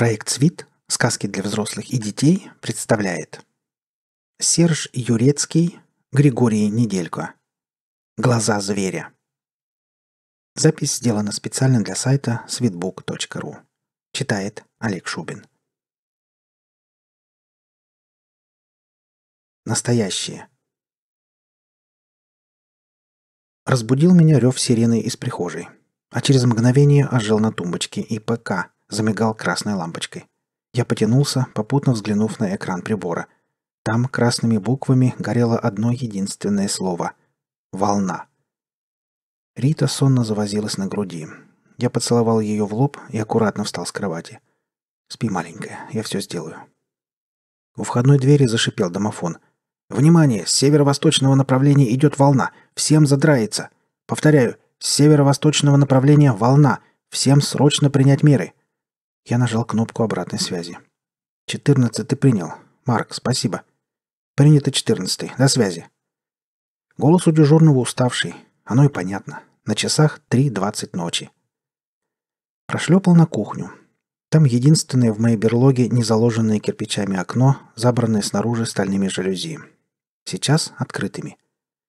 Проект «Свит. Сказки для взрослых и детей» представляет Серж Юрецкий, Григорий Неделько. «Глаза зверя». Запись сделана специально для сайта sweetbook.ru. Читает Олег Шубин. Настоящие. Разбудил меня рев сирены из прихожей, а через мгновение ожил на тумбочке ИПК – замигал красной лампочкой. Я потянулся, попутно взглянув на экран прибора. Там красными буквами горело одно единственное слово — «Волна». Рита сонно завозилась на груди. Я поцеловал ее в лоб и аккуратно встал с кровати. «Спи, маленькая, я все сделаю». У входной двери зашипел домофон. «Внимание! С северо-восточного направления идет волна! Всем задраится! Повторяю, с северо-восточного направления волна! Всем срочно принять меры!» Я нажал кнопку обратной связи. Четырнадцатый принял. Марк, спасибо». «Принято четырнадцатый. До связи». Голос у дежурного уставший. Оно и понятно. На часах три двадцать ночи. Прошлепал на кухню. Там единственное в моей берлоге незаложенное кирпичами окно, забранное снаружи стальными жалюзи. Сейчас открытыми.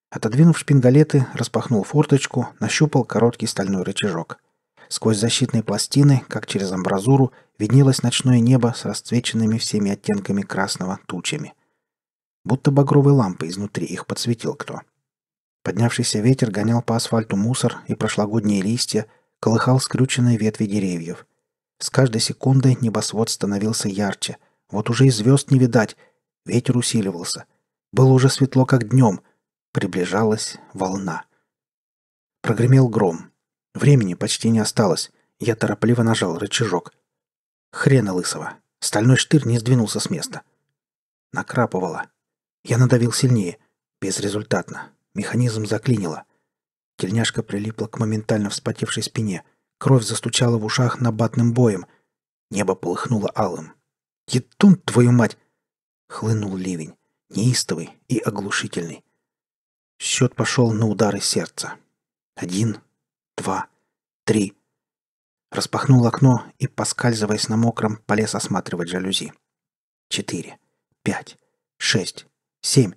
Отодвинув шпингалеты, распахнул форточку, нащупал короткий стальной рычажок — Сквозь защитные пластины, как через амбразуру, виднелось ночное небо с расцвеченными всеми оттенками красного тучами. Будто багровые лампы изнутри их подсветил кто. Поднявшийся ветер гонял по асфальту мусор и прошлогодние листья, колыхал скрюченные ветви деревьев. С каждой секундой небосвод становился ярче. Вот уже и звезд не видать. Ветер усиливался. Было уже светло, как днем. Приближалась волна. Прогремел гром. Времени почти не осталось. Я торопливо нажал рычажок. Хрена лысого. Стальной штырь не сдвинулся с места. Накрапывало. Я надавил сильнее. Безрезультатно. Механизм заклинило. Тельняшка прилипла к моментально вспотевшей спине. Кровь застучала в ушах набатным боем. Небо полыхнуло алым. «Етун, твою мать!» Хлынул ливень. Неистовый и оглушительный. Счет пошел на удары сердца. Один, два, три. Распахнул окно и, поскальзываясь на мокром, полез осматривать жалюзи. Четыре, пять, шесть, семь.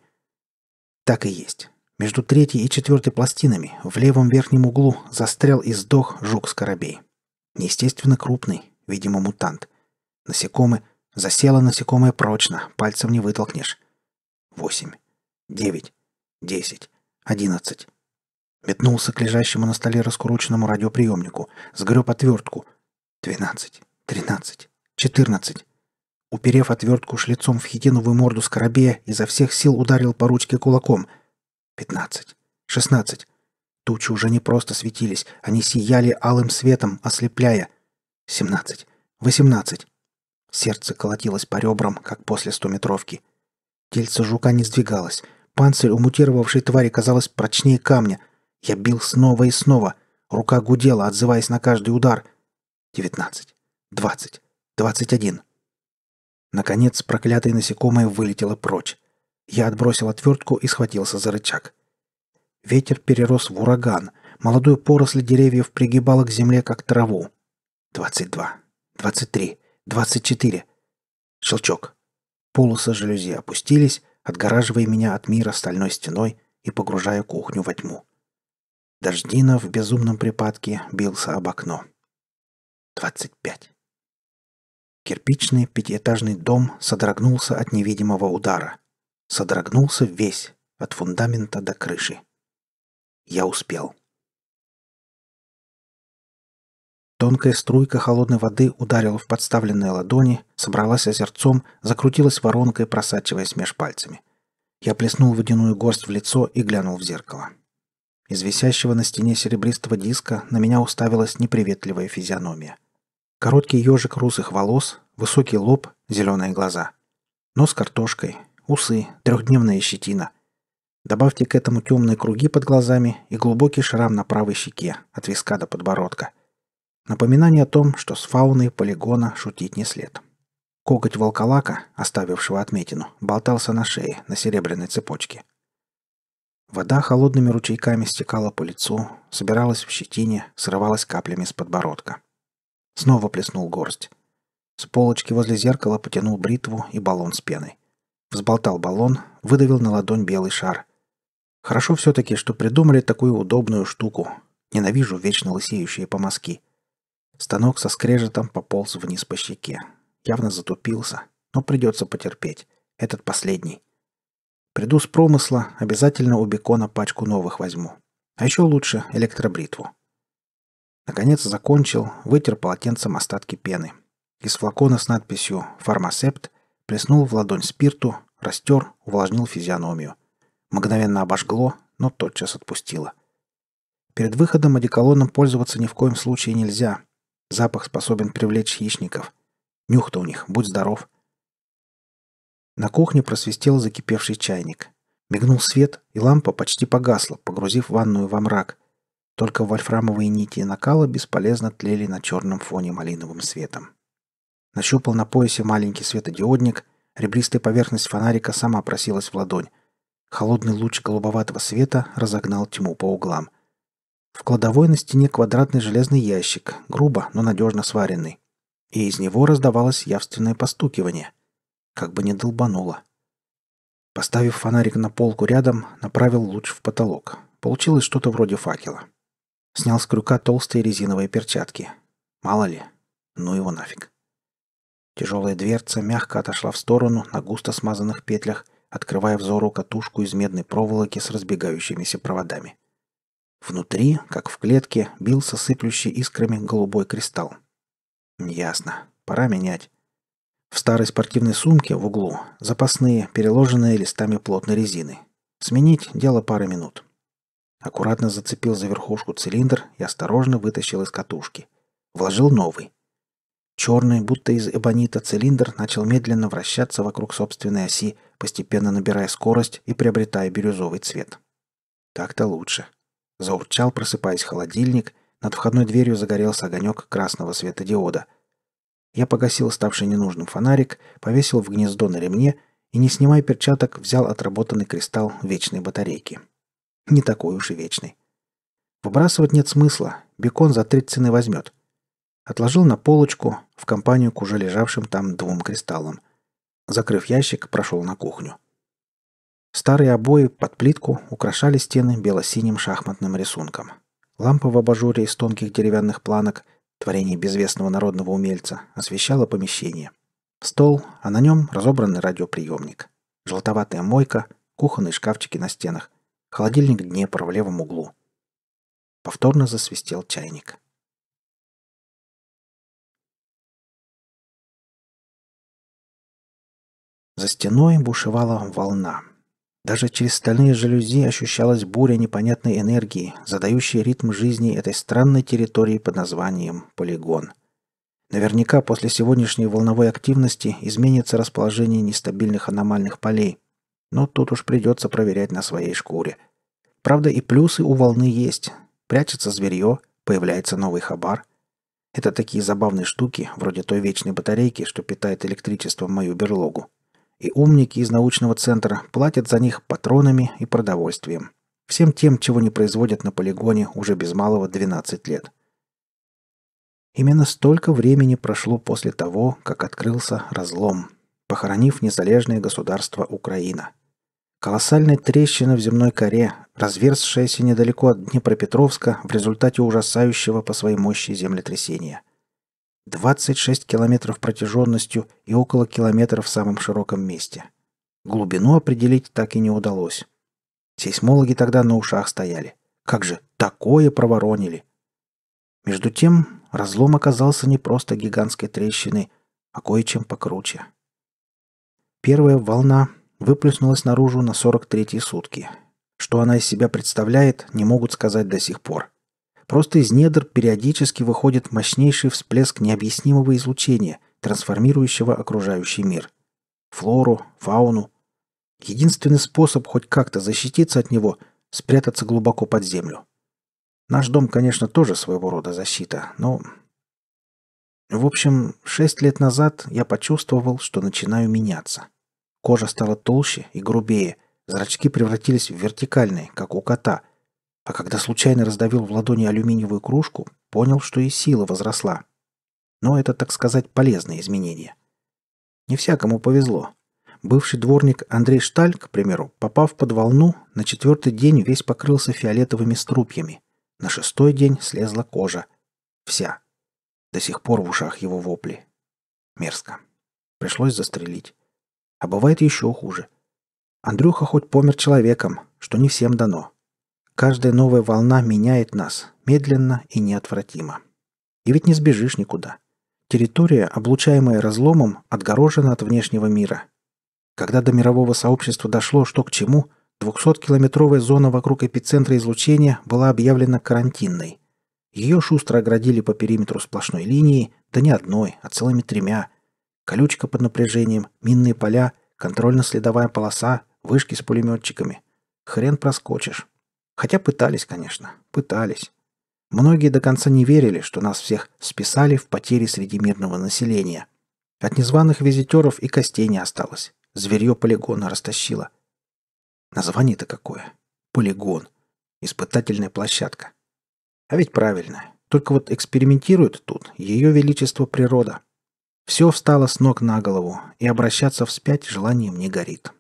Так и есть. Между третьей и четвертой пластинами в левом верхнем углу застрял и сдох жук-скоробей. Неестественно крупный, видимо, мутант. Насекомое, засело насекомое прочно, пальцем не вытолкнешь. Восемь, девять, десять, одиннадцать, Метнулся к лежащему на столе раскуроченному радиоприемнику. Сгреб отвертку. Двенадцать. Тринадцать. Четырнадцать. Уперев отвертку шлицом в хитиновую морду скоробея, изо всех сил ударил по ручке кулаком. Пятнадцать. Шестнадцать. Тучи уже не просто светились, они сияли алым светом, ослепляя. Семнадцать. Восемнадцать. Сердце колотилось по ребрам, как после стометровки. Тельце жука не сдвигалось. Панцирь у мутировавшей твари казалось прочнее камня — я бил снова и снова. Рука гудела, отзываясь на каждый удар. Девятнадцать. Двадцать. Двадцать один. Наконец, проклятое насекомое вылетело прочь. Я отбросил отвертку и схватился за рычаг. Ветер перерос в ураган. Молодую поросль деревьев пригибала к земле, как траву. Двадцать два. Двадцать три. Двадцать четыре. Щелчок. Полосы жалюзи опустились, отгораживая меня от мира стальной стеной и погружая кухню во тьму. Дождина в безумном припадке бился об окно. 25. Кирпичный пятиэтажный дом содрогнулся от невидимого удара. Содрогнулся весь, от фундамента до крыши. Я успел. Тонкая струйка холодной воды ударила в подставленные ладони, собралась озерцом, закрутилась воронкой, просачиваясь меж пальцами. Я плеснул водяную горсть в лицо и глянул в зеркало. — из висящего на стене серебристого диска на меня уставилась неприветливая физиономия. Короткий ежик русых волос, высокий лоб, зеленые глаза. Нос картошкой, усы, трехдневная щетина. Добавьте к этому темные круги под глазами и глубокий шрам на правой щеке, от виска до подбородка. Напоминание о том, что с фауной полигона шутить не след. Коготь волколака, оставившего отметину, болтался на шее на серебряной цепочке – Вода холодными ручейками стекала по лицу, собиралась в щетине, срывалась каплями с подбородка. Снова плеснул горсть. С полочки возле зеркала потянул бритву и баллон с пеной. Взболтал баллон, выдавил на ладонь белый шар. Хорошо все-таки, что придумали такую удобную штуку. Ненавижу вечно лысеющие помазки. Станок со скрежетом пополз вниз по щеке. Явно затупился, но придется потерпеть. Этот последний — Приду с промысла, обязательно у бекона пачку новых возьму. А еще лучше электробритву. Наконец закончил, вытер полотенцем остатки пены. Из флакона с надписью «Фармасепт» плеснул в ладонь спирту, растер, увлажнил физиономию. Мгновенно обожгло, но тотчас отпустило. Перед выходом одеколоном пользоваться ни в коем случае нельзя. Запах способен привлечь хищников. Нюх-то у них, будь здоров. На кухне просвистел закипевший чайник. Мигнул свет, и лампа почти погасла, погрузив ванную во мрак. Только вольфрамовые нити накала бесполезно тлели на черном фоне малиновым светом. Нащупал на поясе маленький светодиодник, ребристая поверхность фонарика сама просилась в ладонь. Холодный луч голубоватого света разогнал тьму по углам. В кладовой на стене квадратный железный ящик, грубо, но надежно сваренный. И из него раздавалось явственное постукивание — как бы не долбануло. Поставив фонарик на полку рядом, направил луч в потолок. Получилось что-то вроде факела. Снял с крюка толстые резиновые перчатки. Мало ли. Ну его нафиг. Тяжелая дверца мягко отошла в сторону на густо смазанных петлях, открывая взору катушку из медной проволоки с разбегающимися проводами. Внутри, как в клетке, бился сыплющий искрами голубой кристалл. Ясно. Пора менять. В старой спортивной сумке в углу запасные, переложенные листами плотной резины. Сменить дело пары минут. Аккуратно зацепил за верхушку цилиндр и осторожно вытащил из катушки. Вложил новый. Черный, будто из эбонита, цилиндр начал медленно вращаться вокруг собственной оси, постепенно набирая скорость и приобретая бирюзовый цвет. Так-то лучше. Заурчал, просыпаясь холодильник, над входной дверью загорелся огонек красного светодиода — я погасил ставший ненужным фонарик, повесил в гнездо на ремне и, не снимая перчаток, взял отработанный кристалл вечной батарейки. Не такой уж и вечный. Выбрасывать нет смысла, бекон за три цены возьмет. Отложил на полочку, в компанию к уже лежавшим там двум кристаллам. Закрыв ящик, прошел на кухню. Старые обои под плитку украшали стены бело-синим шахматным рисунком. Лампа в абажуре из тонких деревянных планок творение безвестного народного умельца, освещало помещение. Стол, а на нем разобранный радиоприемник. Желтоватая мойка, кухонные шкафчики на стенах, холодильник Днепр в левом углу. Повторно засвистел чайник. За стеной бушевала волна — даже через стальные жалюзи ощущалась буря непонятной энергии, задающая ритм жизни этой странной территории под названием «Полигон». Наверняка после сегодняшней волновой активности изменится расположение нестабильных аномальных полей. Но тут уж придется проверять на своей шкуре. Правда, и плюсы у волны есть. Прячется зверье, появляется новый хабар. Это такие забавные штуки, вроде той вечной батарейки, что питает электричеством мою берлогу и умники из научного центра платят за них патронами и продовольствием. Всем тем, чего не производят на полигоне уже без малого 12 лет. Именно столько времени прошло после того, как открылся разлом, похоронив незалежное государство Украина. Колоссальная трещина в земной коре, разверзшаяся недалеко от Днепропетровска в результате ужасающего по своей мощи землетрясения – 26 километров протяженностью и около километра в самом широком месте. Глубину определить так и не удалось. Сейсмологи тогда на ушах стояли. Как же такое проворонили! Между тем, разлом оказался не просто гигантской трещиной, а кое-чем покруче. Первая волна выплеснулась наружу на 43-й сутки. Что она из себя представляет, не могут сказать до сих пор. Просто из недр периодически выходит мощнейший всплеск необъяснимого излучения, трансформирующего окружающий мир. Флору, фауну. Единственный способ хоть как-то защититься от него – спрятаться глубоко под землю. Наш дом, конечно, тоже своего рода защита, но... В общем, шесть лет назад я почувствовал, что начинаю меняться. Кожа стала толще и грубее, зрачки превратились в вертикальные, как у кота – а когда случайно раздавил в ладони алюминиевую кружку, понял, что и сила возросла. Но это, так сказать, полезное изменение. Не всякому повезло. Бывший дворник Андрей Шталь, к примеру, попав под волну, на четвертый день весь покрылся фиолетовыми струпьями. На шестой день слезла кожа. Вся. До сих пор в ушах его вопли. Мерзко. Пришлось застрелить. А бывает еще хуже. Андрюха хоть помер человеком, что не всем дано. Каждая новая волна меняет нас, медленно и неотвратимо. И ведь не сбежишь никуда. Территория, облучаемая разломом, отгорожена от внешнего мира. Когда до мирового сообщества дошло, что к чему, 200-километровая зона вокруг эпицентра излучения была объявлена карантинной. Ее шустро оградили по периметру сплошной линии, да не одной, а целыми тремя. Колючка под напряжением, минные поля, контрольно-следовая полоса, вышки с пулеметчиками. Хрен проскочишь. Хотя пытались, конечно, пытались. Многие до конца не верили, что нас всех списали в потери среди мирного населения. От незваных визитеров и костей не осталось. Зверье полигона растащило. Название-то какое? Полигон. Испытательная площадка. А ведь правильно. Только вот экспериментирует тут ее величество природа. Все встало с ног на голову, и обращаться вспять желанием не горит.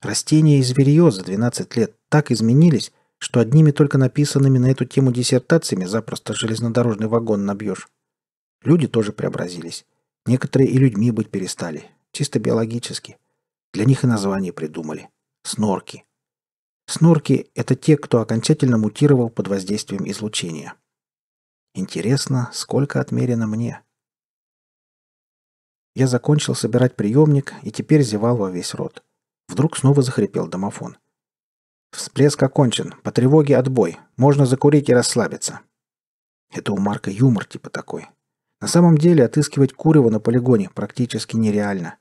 Растения и зверье за 12 лет так изменились, что одними только написанными на эту тему диссертациями запросто железнодорожный вагон набьешь. Люди тоже преобразились. Некоторые и людьми быть перестали. Чисто биологически. Для них и название придумали. Снорки. Снорки – это те, кто окончательно мутировал под воздействием излучения. Интересно, сколько отмерено мне? Я закончил собирать приемник и теперь зевал во весь рот. Вдруг снова захрипел домофон – Всплеск окончен. По тревоге отбой. Можно закурить и расслабиться. Это у Марка юмор типа такой. На самом деле отыскивать курево на полигоне практически нереально.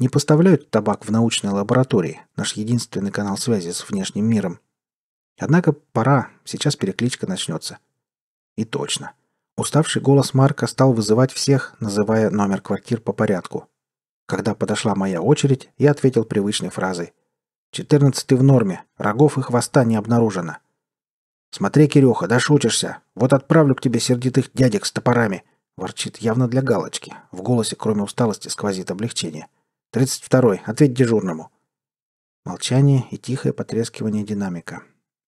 Не поставляют табак в научной лаборатории, наш единственный канал связи с внешним миром. Однако пора, сейчас перекличка начнется. И точно. Уставший голос Марка стал вызывать всех, называя номер квартир по порядку. Когда подошла моя очередь, я ответил привычной фразой – Четырнадцатый в норме, рогов и хвоста не обнаружено. Смотри, Кирюха, дошутишься. Вот отправлю к тебе сердитых дядек с топорами. Ворчит явно для галочки. В голосе, кроме усталости, сквозит облегчение. Тридцать второй. Ответь дежурному. Молчание и тихое потрескивание динамика.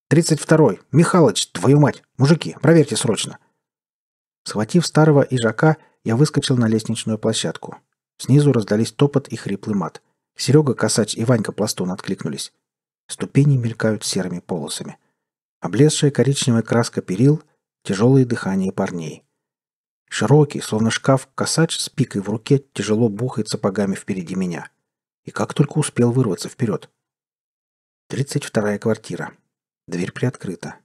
«Тридцать второй! Михалыч, твою мать! Мужики, проверьте срочно!» Схватив старого ижака, я выскочил на лестничную площадку. Снизу раздались топот и хриплый мат. Серега Косач и Ванька Пластун откликнулись. Ступени мелькают серыми полосами. Облезшая коричневая краска перил, тяжелое дыхание парней. Широкий, словно шкаф, косач с пикой в руке тяжело бухает сапогами впереди меня. И как только успел вырваться вперед. тридцать вторая квартира. Дверь приоткрыта.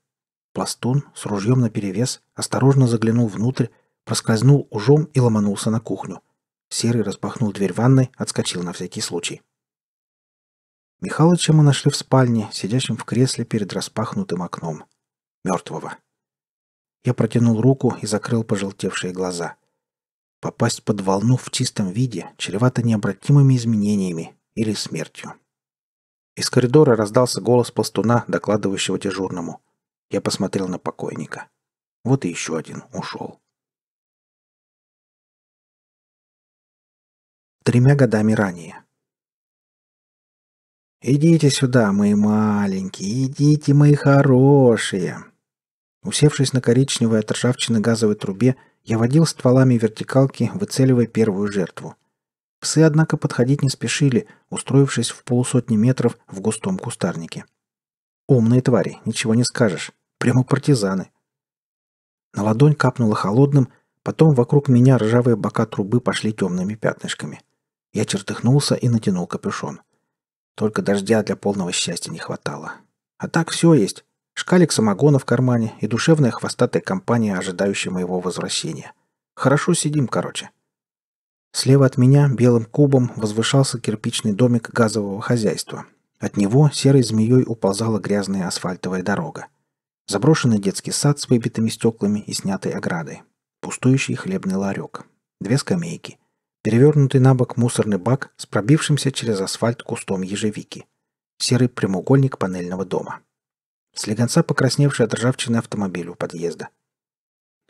Пластун с ружьем наперевес осторожно заглянул внутрь, проскользнул ужом и ломанулся на кухню – Серый распахнул дверь ванной, отскочил на всякий случай. Михалыча мы нашли в спальне, сидящем в кресле перед распахнутым окном. Мертвого. Я протянул руку и закрыл пожелтевшие глаза. Попасть под волну в чистом виде чревато необратимыми изменениями или смертью. Из коридора раздался голос пластуна, докладывающего дежурному. Я посмотрел на покойника. Вот и еще один ушел. тремя годами ранее. «Идите сюда, мои маленькие, идите, мои хорошие!» Усевшись на коричневой от ржавчины газовой трубе, я водил стволами вертикалки, выцеливая первую жертву. Псы, однако, подходить не спешили, устроившись в полусотни метров в густом кустарнике. Умные твари, ничего не скажешь. Прямо партизаны. На ладонь капнуло холодным, потом вокруг меня ржавые бока трубы пошли темными пятнышками — я чертыхнулся и натянул капюшон. Только дождя для полного счастья не хватало. А так все есть. Шкалик самогона в кармане и душевная хвостатая компания, ожидающая моего возвращения. Хорошо сидим, короче. Слева от меня белым кубом возвышался кирпичный домик газового хозяйства. От него серой змеей уползала грязная асфальтовая дорога. Заброшенный детский сад с выбитыми стеклами и снятой оградой. Пустующий хлебный ларек. Две скамейки перевернутый на бок мусорный бак с пробившимся через асфальт кустом ежевики, серый прямоугольник панельного дома, слегонца покрасневший от ржавчины автомобиль у подъезда.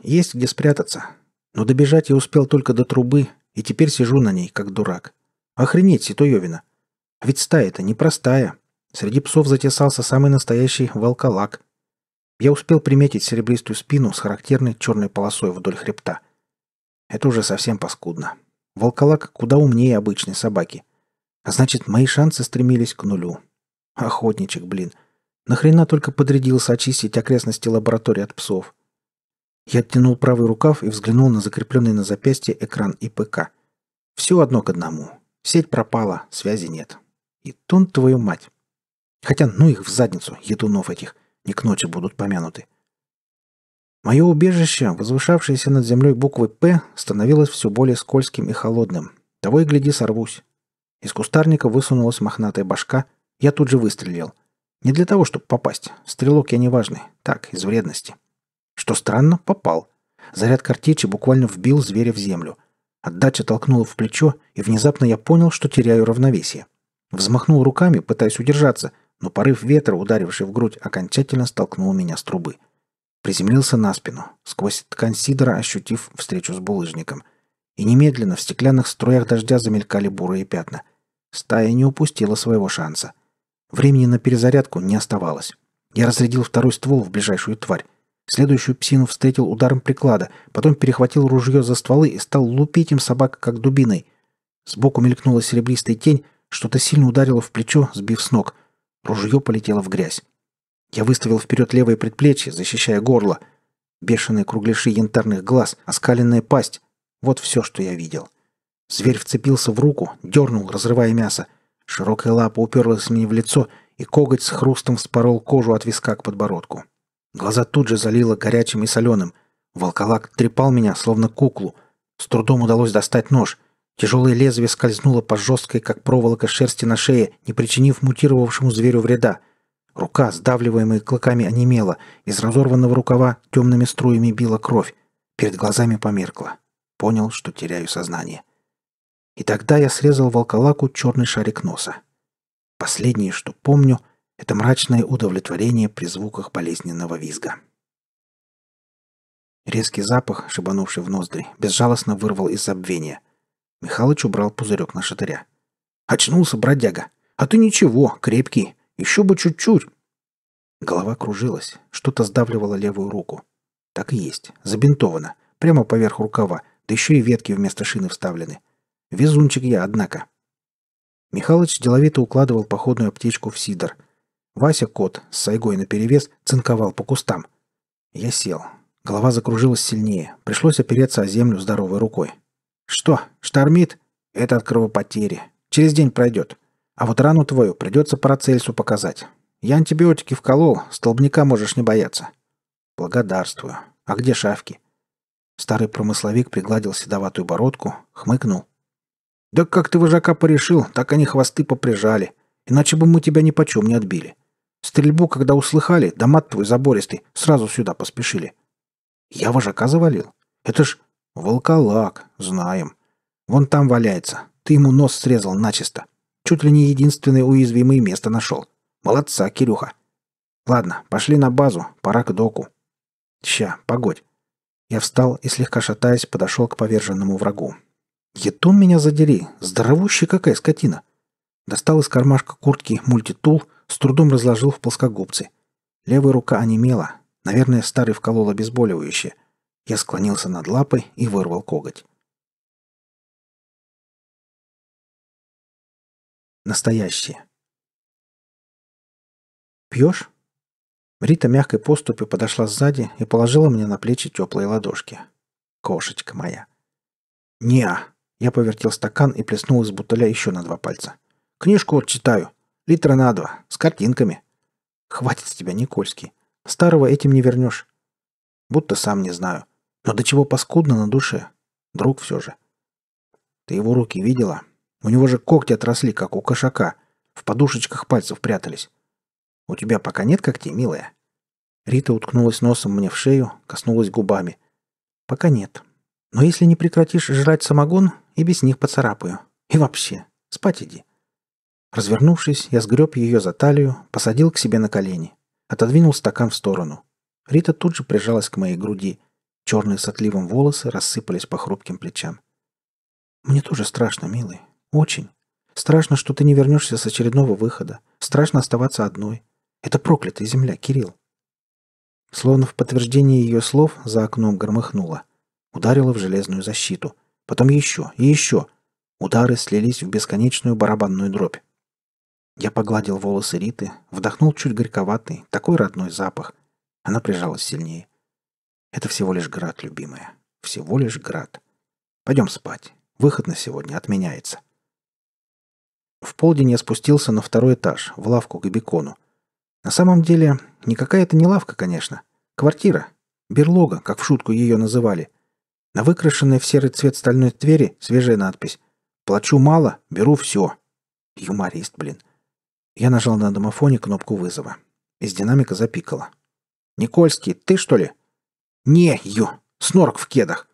Есть где спрятаться, но добежать я успел только до трубы, и теперь сижу на ней, как дурак. Охренеть, Ситуевина! А ведь стая-то непростая. Среди псов затесался самый настоящий волколак. Я успел приметить серебристую спину с характерной черной полосой вдоль хребта. Это уже совсем паскудно. Волколак куда умнее обычной собаки. А значит, мои шансы стремились к нулю. Охотничек, блин. Нахрена только подрядился очистить окрестности лаборатории от псов. Я оттянул правый рукав и взглянул на закрепленный на запястье экран ИПК. Все одно к одному. Сеть пропала, связи нет. И тон твою мать. Хотя ну их в задницу, едунов этих. Не к ночи будут помянуты. Мое убежище, возвышавшееся над землей буквы «П», становилось все более скользким и холодным. Того и гляди, сорвусь. Из кустарника высунулась мохнатая башка. Я тут же выстрелил. Не для того, чтобы попасть. Стрелок я неважный. Так, из вредности. Что странно, попал. Заряд картечи буквально вбил зверя в землю. Отдача толкнула в плечо, и внезапно я понял, что теряю равновесие. Взмахнул руками, пытаясь удержаться, но порыв ветра, ударивший в грудь, окончательно столкнул меня с трубы. — Приземлился на спину, сквозь ткань сидора ощутив встречу с булыжником. И немедленно в стеклянных струях дождя замелькали бурые пятна. Стая не упустила своего шанса. Времени на перезарядку не оставалось. Я разрядил второй ствол в ближайшую тварь. Следующую псину встретил ударом приклада, потом перехватил ружье за стволы и стал лупить им собак, как дубиной. Сбоку мелькнула серебристая тень, что-то сильно ударило в плечо, сбив с ног. Ружье полетело в грязь. Я выставил вперед левое предплечье, защищая горло. Бешеные кругляши янтарных глаз, оскаленная пасть. Вот все, что я видел. Зверь вцепился в руку, дернул, разрывая мясо. Широкая лапа уперлась мне в лицо, и коготь с хрустом вспорол кожу от виска к подбородку. Глаза тут же залило горячим и соленым. Волколак трепал меня, словно куклу. С трудом удалось достать нож. Тяжелое лезвие скользнуло по жесткой, как проволока шерсти на шее, не причинив мутировавшему зверю вреда — Рука, сдавливаемая клыками, онемела. Из разорванного рукава темными струями била кровь. Перед глазами померкла. Понял, что теряю сознание. И тогда я срезал волколаку черный шарик носа. Последнее, что помню, это мрачное удовлетворение при звуках болезненного визга. Резкий запах, шибанувший в ноздри, безжалостно вырвал из забвения. Михалыч убрал пузырек на шатыря. «Очнулся, бродяга! А ты ничего, крепкий!» Еще бы чуть-чуть. Голова кружилась, что-то сдавливало левую руку. Так и есть, забинтовано, прямо поверх рукава, да еще и ветки вместо шины вставлены. Везунчик я, однако. Михалыч деловито укладывал походную аптечку в сидор. Вася, кот, с сайгой наперевес, цинковал по кустам. Я сел. Голова закружилась сильнее. Пришлось опереться о землю здоровой рукой. «Что? Штормит?» «Это от кровопотери. Через день пройдет. А вот рану твою придется Парацельсу показать. Я антибиотики вколол, столбняка можешь не бояться». «Благодарствую. А где шавки?» Старый промысловик пригладил седоватую бородку, хмыкнул. «Да как ты вожака порешил, так они хвосты поприжали. Иначе бы мы тебя ни почем не отбили. Стрельбу, когда услыхали, да мат твой забористый, сразу сюда поспешили». «Я вожака завалил? Это ж волколак, знаем. Вон там валяется. Ты ему нос срезал начисто. Чуть ли не единственное уязвимое место нашел. Молодца, Кирюха. Ладно, пошли на базу, пора к доку. Ща, погодь. Я встал и, слегка шатаясь, подошел к поверженному врагу. Етун меня задери, здоровущий какая скотина. Достал из кармашка куртки мультитул, с трудом разложил в плоскогубцы. Левая рука онемела, наверное, старый вколол обезболивающее. Я склонился над лапой и вырвал коготь. Настоящее. «Пьешь?» Рита мягкой поступью подошла сзади и положила мне на плечи теплые ладошки. «Кошечка Неа, Я повертел стакан и плеснул из бутыля еще на два пальца. «Книжку вот читаю. Литра на два. С картинками». «Хватит с тебя, Никольский. Старого этим не вернешь». «Будто сам не знаю. Но до чего паскудно на душе. Друг все же». «Ты его руки видела?» У него же когти отросли, как у кошака. В подушечках пальцев прятались. У тебя пока нет когтей, милая?» Рита уткнулась носом мне в шею, коснулась губами. «Пока нет. Но если не прекратишь жрать самогон, и без них поцарапаю. И вообще, спать иди». Развернувшись, я сгреб ее за талию, посадил к себе на колени. Отодвинул стакан в сторону. Рита тут же прижалась к моей груди. Черные с отливом волосы рассыпались по хрупким плечам. «Мне тоже страшно, милый. Очень. Страшно, что ты не вернешься с очередного выхода. Страшно оставаться одной. Это проклятая земля, Кирилл. Словно в подтверждение ее слов за окном громыхнуло. Ударило в железную защиту. Потом еще и еще. Удары слились в бесконечную барабанную дробь. Я погладил волосы Риты, вдохнул чуть горьковатый, такой родной запах. Она прижалась сильнее. Это всего лишь град, любимая. Всего лишь град. Пойдем спать. Выход на сегодня отменяется. В полдень я спустился на второй этаж, в лавку к бекону. На самом деле, никакая это не лавка, конечно. Квартира. Берлога, как в шутку ее называли. На выкрашенной в серый цвет стальной двери свежая надпись «Плачу мало, беру все». Юморист, блин. Я нажал на домофоне кнопку вызова. Из динамика запикало. «Никольский, ты что ли?» «Не, ю! Снорк в кедах!»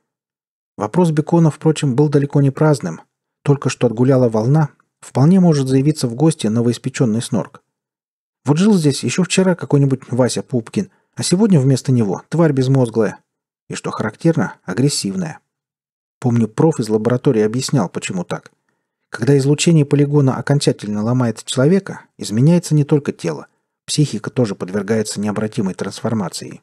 Вопрос Бекона, впрочем, был далеко не праздным. Только что отгуляла волна, Вполне может заявиться в гости новоиспеченный снорк. Вот жил здесь еще вчера какой-нибудь Вася Пупкин, а сегодня вместо него тварь безмозглая. И что характерно, агрессивная. Помню, проф из лаборатории объяснял, почему так. Когда излучение полигона окончательно ломает человека, изменяется не только тело. Психика тоже подвергается необратимой трансформации.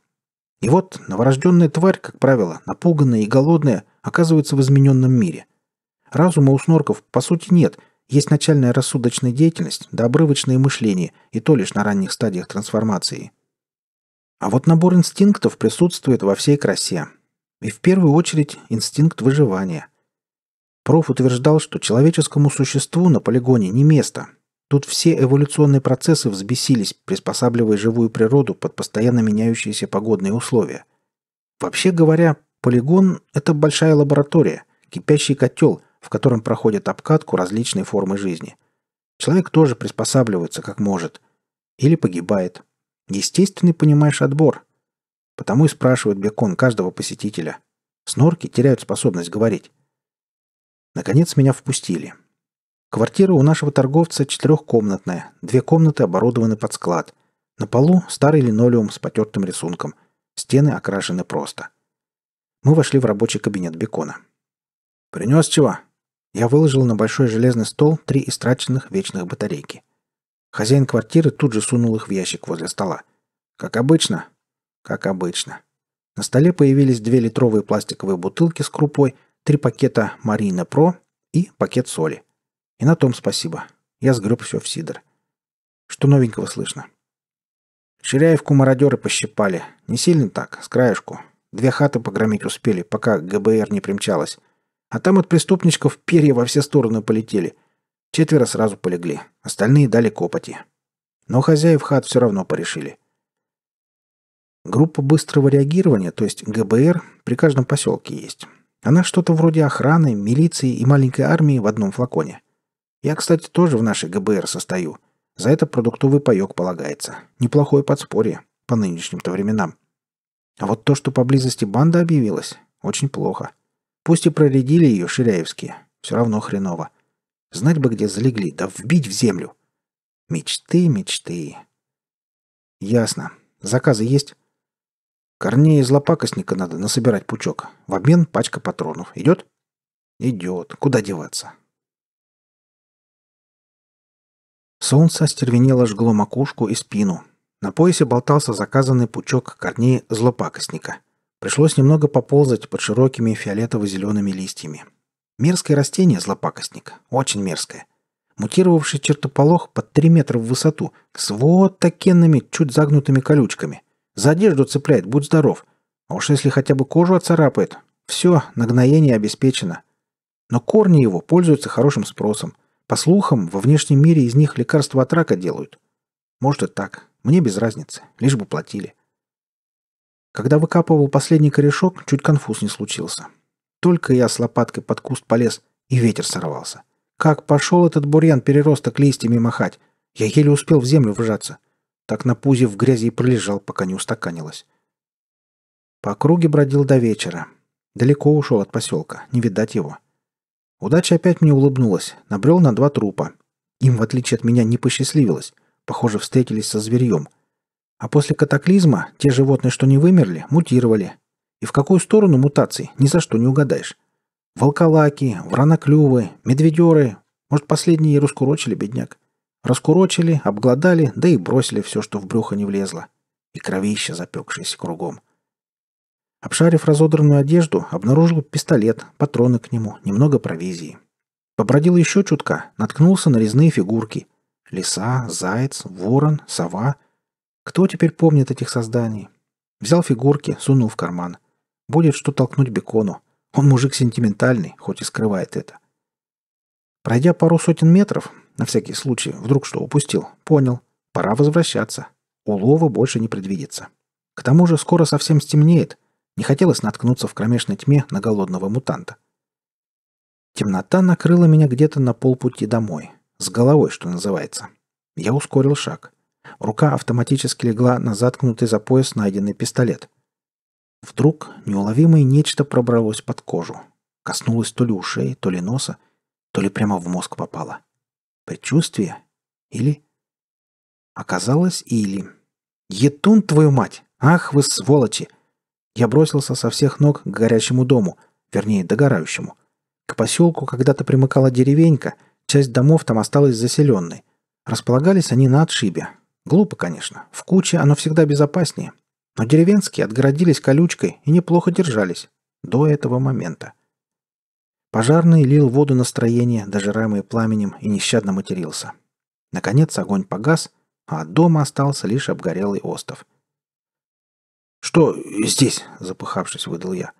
И вот новорожденная тварь, как правило, напуганная и голодная, оказывается в измененном мире. Разума у снорков, по сути, нет, есть начальная рассудочная деятельность да обрывочное мышление, и то лишь на ранних стадиях трансформации. А вот набор инстинктов присутствует во всей красе. И в первую очередь инстинкт выживания. Проф утверждал, что человеческому существу на полигоне не место. Тут все эволюционные процессы взбесились, приспосабливая живую природу под постоянно меняющиеся погодные условия. Вообще говоря, полигон – это большая лаборатория, кипящий котел – в котором проходят обкатку различные формы жизни. Человек тоже приспосабливается как может. Или погибает. Естественный, понимаешь, отбор. Потому и спрашивает Бекон каждого посетителя. Снорки теряют способность говорить. Наконец меня впустили. Квартира у нашего торговца четырехкомнатная, две комнаты оборудованы под склад. На полу старый линолеум с потертым рисунком. Стены окрашены просто. Мы вошли в рабочий кабинет Бекона. «Принес чего?» Я выложил на большой железный стол три истраченных вечных батарейки. Хозяин квартиры тут же сунул их в ящик возле стола. Как обычно. Как обычно. На столе появились две литровые пластиковые бутылки с крупой, три пакета Марина Про и пакет соли. И на том спасибо. Я сгреб все в сидр. Что новенького слышно? Ширяевку мародеры пощипали. Не сильно так, с краешку. Две хаты погромить успели, пока ГБР не примчалась. А там от преступничков перья во все стороны полетели. Четверо сразу полегли, остальные дали копоти. Но хозяев хат все равно порешили. Группа быстрого реагирования, то есть ГБР, при каждом поселке есть. Она что-то вроде охраны, милиции и маленькой армии в одном флаконе. Я, кстати, тоже в нашей ГБР состою. За это продуктовый паёк полагается. Неплохое подспорье по нынешним-то временам. А вот то, что поблизости банда объявилась, очень плохо. — Пусть и проредили ее ширяевские. Все равно хреново. Знать бы, где залегли, да вбить в землю. Мечты, мечты. Ясно. Заказы есть? Корней из лопакостника надо насобирать пучок. В обмен пачка патронов. Идет? Идет. Куда деваться? Солнце остервенело жгло макушку и спину. На поясе болтался заказанный пучок корней злопакостника. Пришлось немного поползать под широкими фиолетово-зелеными листьями. Мерзкое растение, злопакостник, очень мерзкое. Мутировавший чертополох под 3 метра в высоту, с вот такенными, чуть загнутыми колючками. За одежду цепляет, будь здоров. А уж если хотя бы кожу оцарапает, все, нагноение обеспечено. Но корни его пользуются хорошим спросом. По слухам, во внешнем мире из них лекарства от рака делают. Может и так. Мне без разницы. Лишь бы платили. Когда выкапывал последний корешок, чуть конфуз не случился. Только я с лопаткой под куст полез, и ветер сорвался. Как пошел этот бурьян переросток листьями махать? Я еле успел в землю вжаться. Так на пузе в грязи и пролежал, пока не устаканилось. По округе бродил до вечера. Далеко ушел от поселка, не видать его. Удача опять мне улыбнулась. Набрел на два трупа. Им, в отличие от меня, не посчастливилось. Похоже, встретились со зверьем. А после катаклизма те животные, что не вымерли, мутировали. И в какую сторону мутации ни за что не угадаешь. Волколаки, враноклювы, медведеры. Может, последние и раскурочили, бедняк. Раскурочили, обглодали, да и бросили все, что в брюхо не влезло. И кровища, запекшиеся кругом. Обшарив разодранную одежду, обнаружил пистолет, патроны к нему, немного провизии. Побродил еще чутка, наткнулся на резные фигурки. Лиса, заяц, ворон, сова — кто теперь помнит этих созданий? Взял фигурки, сунул в карман. Будет что толкнуть бекону. Он мужик сентиментальный, хоть и скрывает это. Пройдя пару сотен метров, на всякий случай, вдруг что упустил, понял, пора возвращаться. Улова больше не предвидится. К тому же скоро совсем стемнеет. Не хотелось наткнуться в кромешной тьме на голодного мутанта. Темнота накрыла меня где-то на полпути домой. С головой, что называется. Я ускорил шаг. Рука автоматически легла на заткнутый за пояс найденный пистолет. Вдруг неуловимое нечто пробралось под кожу. Коснулось то ли ушей, то ли носа, то ли прямо в мозг попало. Предчувствие? Или... Оказалось, или... «Етун, твою мать! Ах вы сволочи!» Я бросился со всех ног к горящему дому, вернее, догорающему. К поселку когда-то примыкала деревенька, часть домов там осталась заселенной. Располагались они на отшибе, Глупо, конечно. В куче оно всегда безопаснее. Но деревенские отгородились колючкой и неплохо держались. До этого момента. Пожарный лил воду на строение, дожираемое пламенем, и нещадно матерился. Наконец огонь погас, а от дома остался лишь обгорелый остов. «Что здесь?» — запыхавшись, выдал я.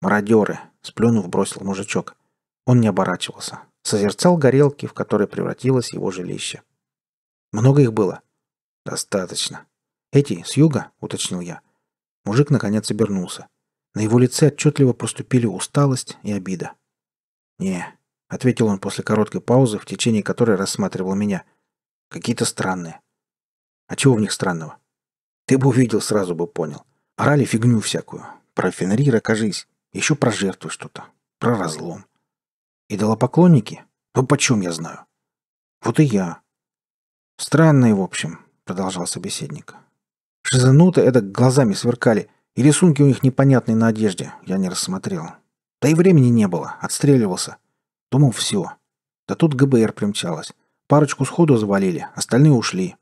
«Мародеры!» — сплюнув, бросил мужичок. Он не оборачивался. Созерцал горелки, в которые превратилось его жилище. «Много их было?» «Достаточно». «Эти, с юга?» — уточнил я. Мужик наконец обернулся. На его лице отчетливо проступили усталость и обида. «Не», — ответил он после короткой паузы, в течение которой рассматривал меня. «Какие-то странные». «А чего в них странного?» «Ты бы увидел, сразу бы понял. Орали фигню всякую. Про Фенрира, кажись. Еще про жертву что-то. Про разлом». «Идолопоклонники? Ну почем я знаю?» «Вот и я». «Странные, в общем продолжал собеседник. Шизануты это глазами сверкали, и рисунки у них непонятные на одежде, я не рассмотрел. Да и времени не было, отстреливался. Думал, все. Да тут ГБР примчалось. Парочку сходу завалили, остальные ушли.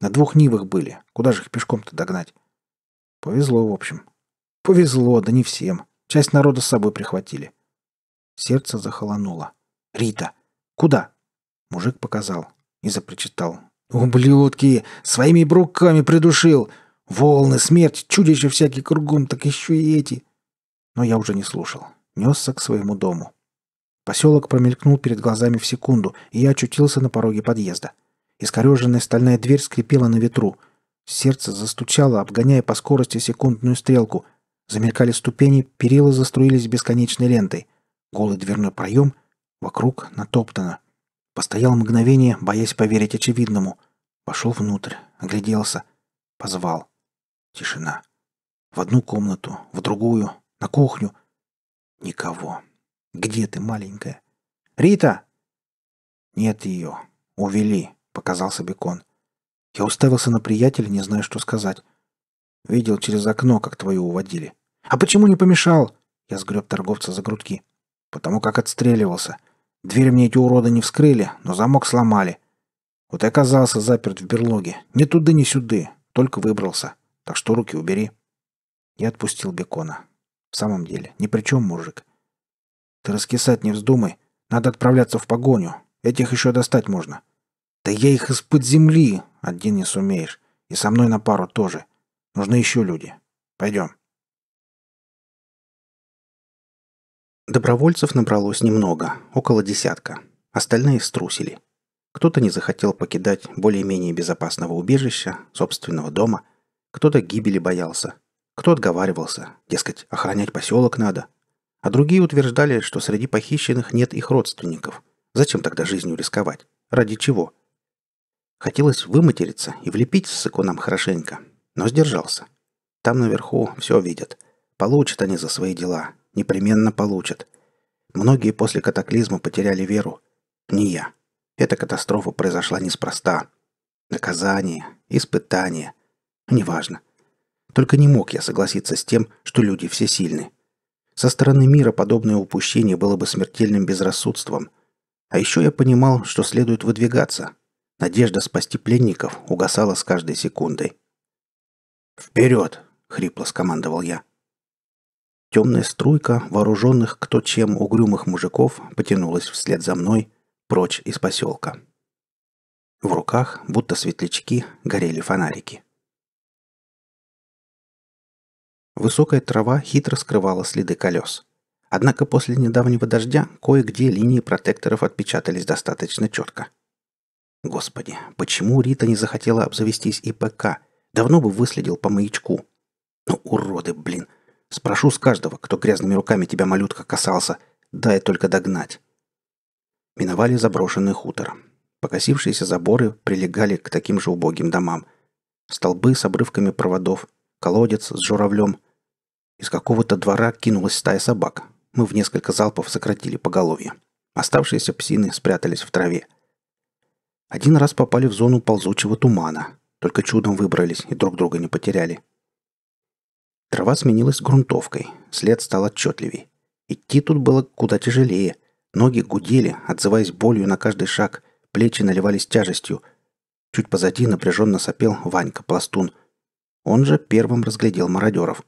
На двух нивах были. Куда же их пешком-то догнать? Повезло, в общем. Повезло, да не всем. Часть народа с собой прихватили. Сердце захолонуло. «Рита! Куда?» Мужик показал и запричитал. «Ублюдки! Своими бруками придушил! Волны, смерть, чудища всякие кругом, так еще и эти!» Но я уже не слушал. Несся к своему дому. Поселок промелькнул перед глазами в секунду, и я очутился на пороге подъезда. Искореженная стальная дверь скрипела на ветру. Сердце застучало, обгоняя по скорости секундную стрелку. Замелькали ступени, перила заструились бесконечной лентой. Голый дверной проем, вокруг натоптано — Постоял мгновение, боясь поверить очевидному. Пошел внутрь, огляделся, позвал. Тишина. В одну комнату, в другую, на кухню. Никого. Где ты, маленькая? Рита! Нет ее. Увели, Показался Бекон. Я уставился на приятеля, не зная, что сказать. Видел через окно, как твою уводили. А почему не помешал? Я сгреб торговца за грудки. Потому как отстреливался — Дверь мне эти уроды не вскрыли, но замок сломали. Вот и оказался заперт в берлоге. Ни туда, ни сюды. Только выбрался. Так что руки убери. Я отпустил бекона. В самом деле, ни при чем, мужик. Ты раскисать не вздумай. Надо отправляться в погоню. Этих еще достать можно. Да я их из-под земли. Один не сумеешь. И со мной на пару тоже. Нужны еще люди. Пойдем. Добровольцев набралось немного, около десятка. Остальные струсили. Кто-то не захотел покидать более-менее безопасного убежища, собственного дома. Кто-то гибели боялся. Кто отговаривался, дескать, охранять поселок надо. А другие утверждали, что среди похищенных нет их родственников. Зачем тогда жизнью рисковать? Ради чего? Хотелось выматериться и влепить с иконом хорошенько, но сдержался. Там наверху все видят. Получат они за свои дела, непременно получат. Многие после катаклизма потеряли веру. Не я. Эта катастрофа произошла неспроста. Наказание, испытание. Неважно. Только не мог я согласиться с тем, что люди все сильны. Со стороны мира подобное упущение было бы смертельным безрассудством. А еще я понимал, что следует выдвигаться. Надежда спасти пленников угасала с каждой секундой. «Вперед!» — хрипло скомандовал я. Темная струйка вооруженных кто чем угрюмых мужиков потянулась вслед за мной прочь из поселка. В руках, будто светлячки, горели фонарики. Высокая трава хитро скрывала следы колес. Однако после недавнего дождя кое-где линии протекторов отпечатались достаточно четко. Господи, почему Рита не захотела обзавестись ИПК? Давно бы выследил по маячку. Ну, уроды, блин, — Спрошу с каждого, кто грязными руками тебя, малютка, касался. Дай только догнать. Миновали заброшенный хутор. Покосившиеся заборы прилегали к таким же убогим домам. Столбы с обрывками проводов, колодец с журавлем. Из какого-то двора кинулась стая собак. Мы в несколько залпов сократили поголовье. Оставшиеся псины спрятались в траве. Один раз попали в зону ползучего тумана. Только чудом выбрались и друг друга не потеряли – Трава сменилась грунтовкой, след стал отчетливей. Идти тут было куда тяжелее. Ноги гудели, отзываясь болью на каждый шаг, плечи наливались тяжестью. Чуть позади напряженно сопел Ванька Пластун. Он же первым разглядел мародеров.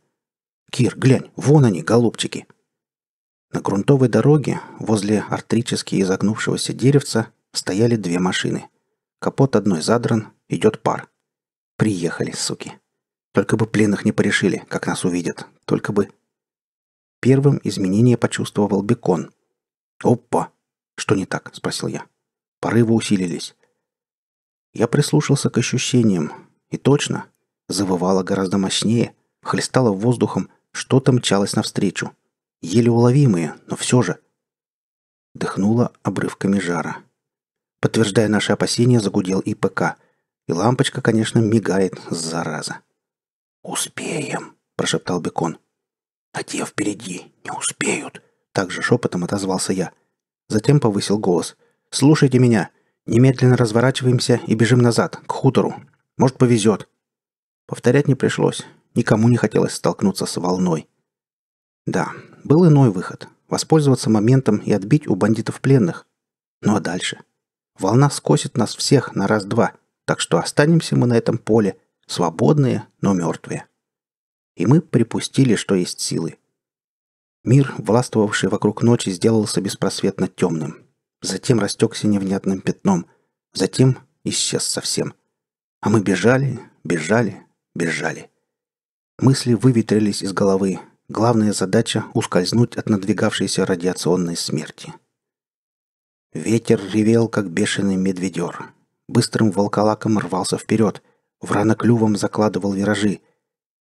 «Кир, глянь, вон они, голубчики!» На грунтовой дороге, возле артрически изогнувшегося деревца, стояли две машины. Капот одной задран, идет пар. Приехали, суки. Только бы пленных не порешили, как нас увидят. Только бы... Первым изменение почувствовал Бекон. «Опа! Что не так?» – спросил я. Порывы усилились. Я прислушался к ощущениям. И точно. Завывало гораздо мощнее, хлестало воздухом, что-то мчалось навстречу. Еле уловимые, но все же. Дыхнуло обрывками жара. Подтверждая наши опасения, загудел ИПК. И лампочка, конечно, мигает, зараза. «Успеем», — прошептал Бекон. «А те впереди не успеют», — также шепотом отозвался я. Затем повысил голос. «Слушайте меня. Немедленно разворачиваемся и бежим назад, к хутору. Может, повезет». Повторять не пришлось. Никому не хотелось столкнуться с волной. Да, был иной выход. Воспользоваться моментом и отбить у бандитов пленных. Ну а дальше? Волна скосит нас всех на раз-два, так что останемся мы на этом поле, свободные, но мертвые. И мы припустили, что есть силы. Мир, властвовавший вокруг ночи, сделался беспросветно темным. Затем растекся невнятным пятном. Затем исчез совсем. А мы бежали, бежали, бежали. Мысли выветрились из головы. Главная задача — ускользнуть от надвигавшейся радиационной смерти. Ветер ревел, как бешеный медведер. Быстрым волколаком рвался вперед — Врана клювом закладывал виражи.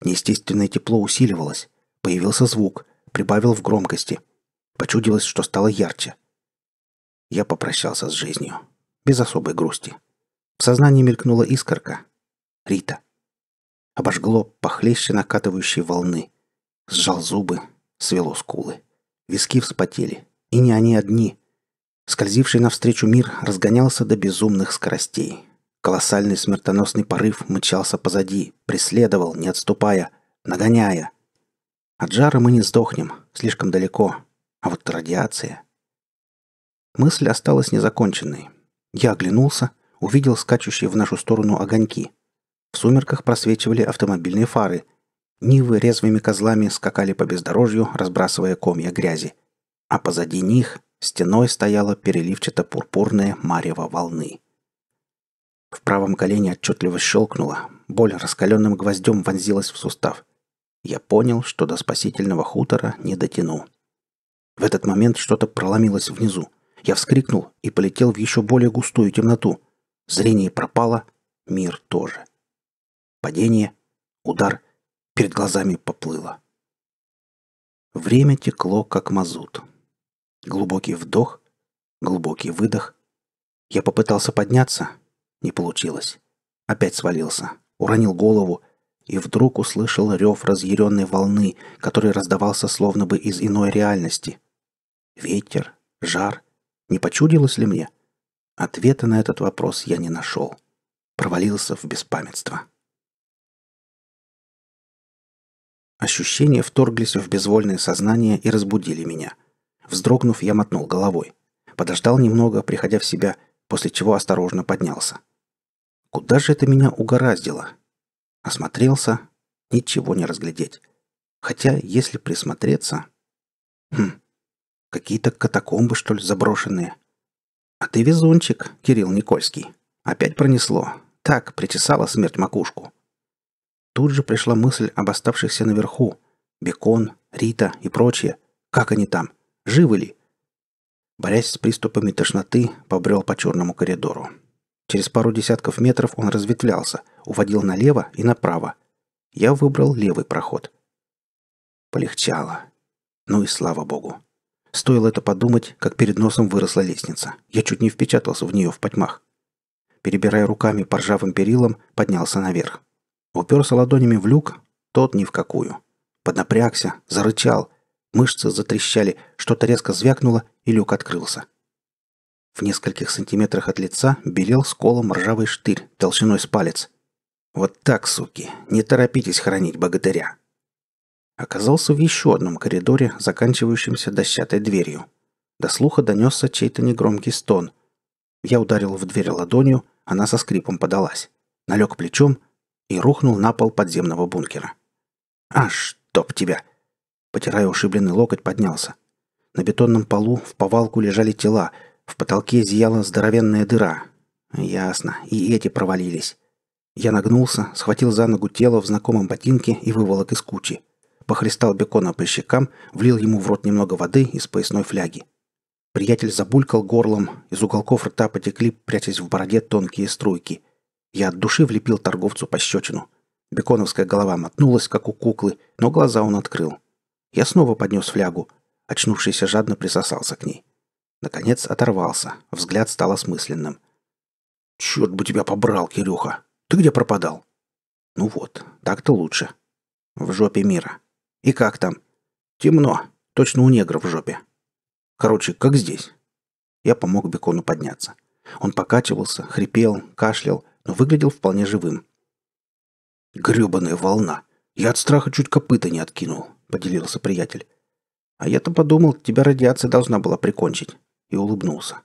Неестественное тепло усиливалось. Появился звук. Прибавил в громкости. Почудилось, что стало ярче. Я попрощался с жизнью. Без особой грусти. В сознании мелькнула искорка. Рита. Обожгло похлеще накатывающей волны. Сжал зубы, свело скулы. Виски вспотели. И не они одни. Скользивший навстречу мир разгонялся до безумных скоростей. Колоссальный смертоносный порыв мчался позади, преследовал, не отступая, нагоняя. От жара мы не сдохнем, слишком далеко. А вот радиация... Мысль осталась незаконченной. Я оглянулся, увидел скачущие в нашу сторону огоньки. В сумерках просвечивали автомобильные фары. Нивы резвыми козлами скакали по бездорожью, разбрасывая комья грязи. А позади них стеной стояла переливчато-пурпурная марево волны. В правом колене отчетливо щелкнуло. Боль раскаленным гвоздем вонзилась в сустав. Я понял, что до спасительного хутора не дотяну. В этот момент что-то проломилось внизу. Я вскрикнул и полетел в еще более густую темноту. Зрение пропало, мир тоже. Падение, удар, перед глазами поплыло. Время текло, как мазут. Глубокий вдох, глубокий выдох. Я попытался подняться, не получилось. Опять свалился, уронил голову и вдруг услышал рев разъяренной волны, который раздавался словно бы из иной реальности. Ветер, жар. Не почудилось ли мне? Ответа на этот вопрос я не нашел. Провалился в беспамятство. Ощущения вторглись в безвольное сознание и разбудили меня. Вздрогнув, я мотнул головой. Подождал немного, приходя в себя, после чего осторожно поднялся. Куда же это меня угораздило? Осмотрелся, ничего не разглядеть. Хотя, если присмотреться... Хм, какие-то катакомбы, что ли, заброшенные. А ты везунчик, Кирилл Никольский. Опять пронесло. Так, причесала смерть макушку. Тут же пришла мысль об оставшихся наверху. Бекон, Рита и прочее. Как они там? Живы ли? Борясь с приступами тошноты, побрел по черному коридору. Через пару десятков метров он разветвлялся, уводил налево и направо. Я выбрал левый проход. Полегчало. Ну и слава богу. Стоило это подумать, как перед носом выросла лестница. Я чуть не впечатался в нее в потьмах. Перебирая руками по ржавым перилам, поднялся наверх. Уперся ладонями в люк, тот ни в какую. Поднапрягся, зарычал. Мышцы затрещали, что-то резко звякнуло, и люк открылся. В нескольких сантиметрах от лица белел сколом ржавый штырь, толщиной с палец. «Вот так, суки! Не торопитесь хранить богатыря!» Оказался в еще одном коридоре, заканчивающемся дощатой дверью. До слуха донесся чей-то негромкий стон. Я ударил в дверь ладонью, она со скрипом подалась. Налег плечом и рухнул на пол подземного бункера. «А, чтоб тебя!» Потирая ушибленный локоть, поднялся. На бетонном полу в повалку лежали тела — в потолке зияла здоровенная дыра. Ясно, и эти провалились. Я нагнулся, схватил за ногу тело в знакомом ботинке и выволок из кучи. Похристал бекона по щекам, влил ему в рот немного воды из поясной фляги. Приятель забулькал горлом, из уголков рта потекли, прячась в бороде, тонкие струйки. Я от души влепил торговцу пощечину. Беконовская голова мотнулась, как у куклы, но глаза он открыл. Я снова поднес флягу. Очнувшийся жадно присосался к ней. Наконец оторвался. Взгляд стал осмысленным. «Черт бы тебя побрал, Кирюха! Ты где пропадал?» «Ну вот, так-то лучше. В жопе мира. И как там? Темно. Точно у негра в жопе. Короче, как здесь?» Я помог Бекону подняться. Он покачивался, хрипел, кашлял, но выглядел вполне живым. «Гребаная волна! Я от страха чуть копыта не откинул», — поделился приятель. «А я-то подумал, тебя радиация должна была прикончить», и улыбнулся.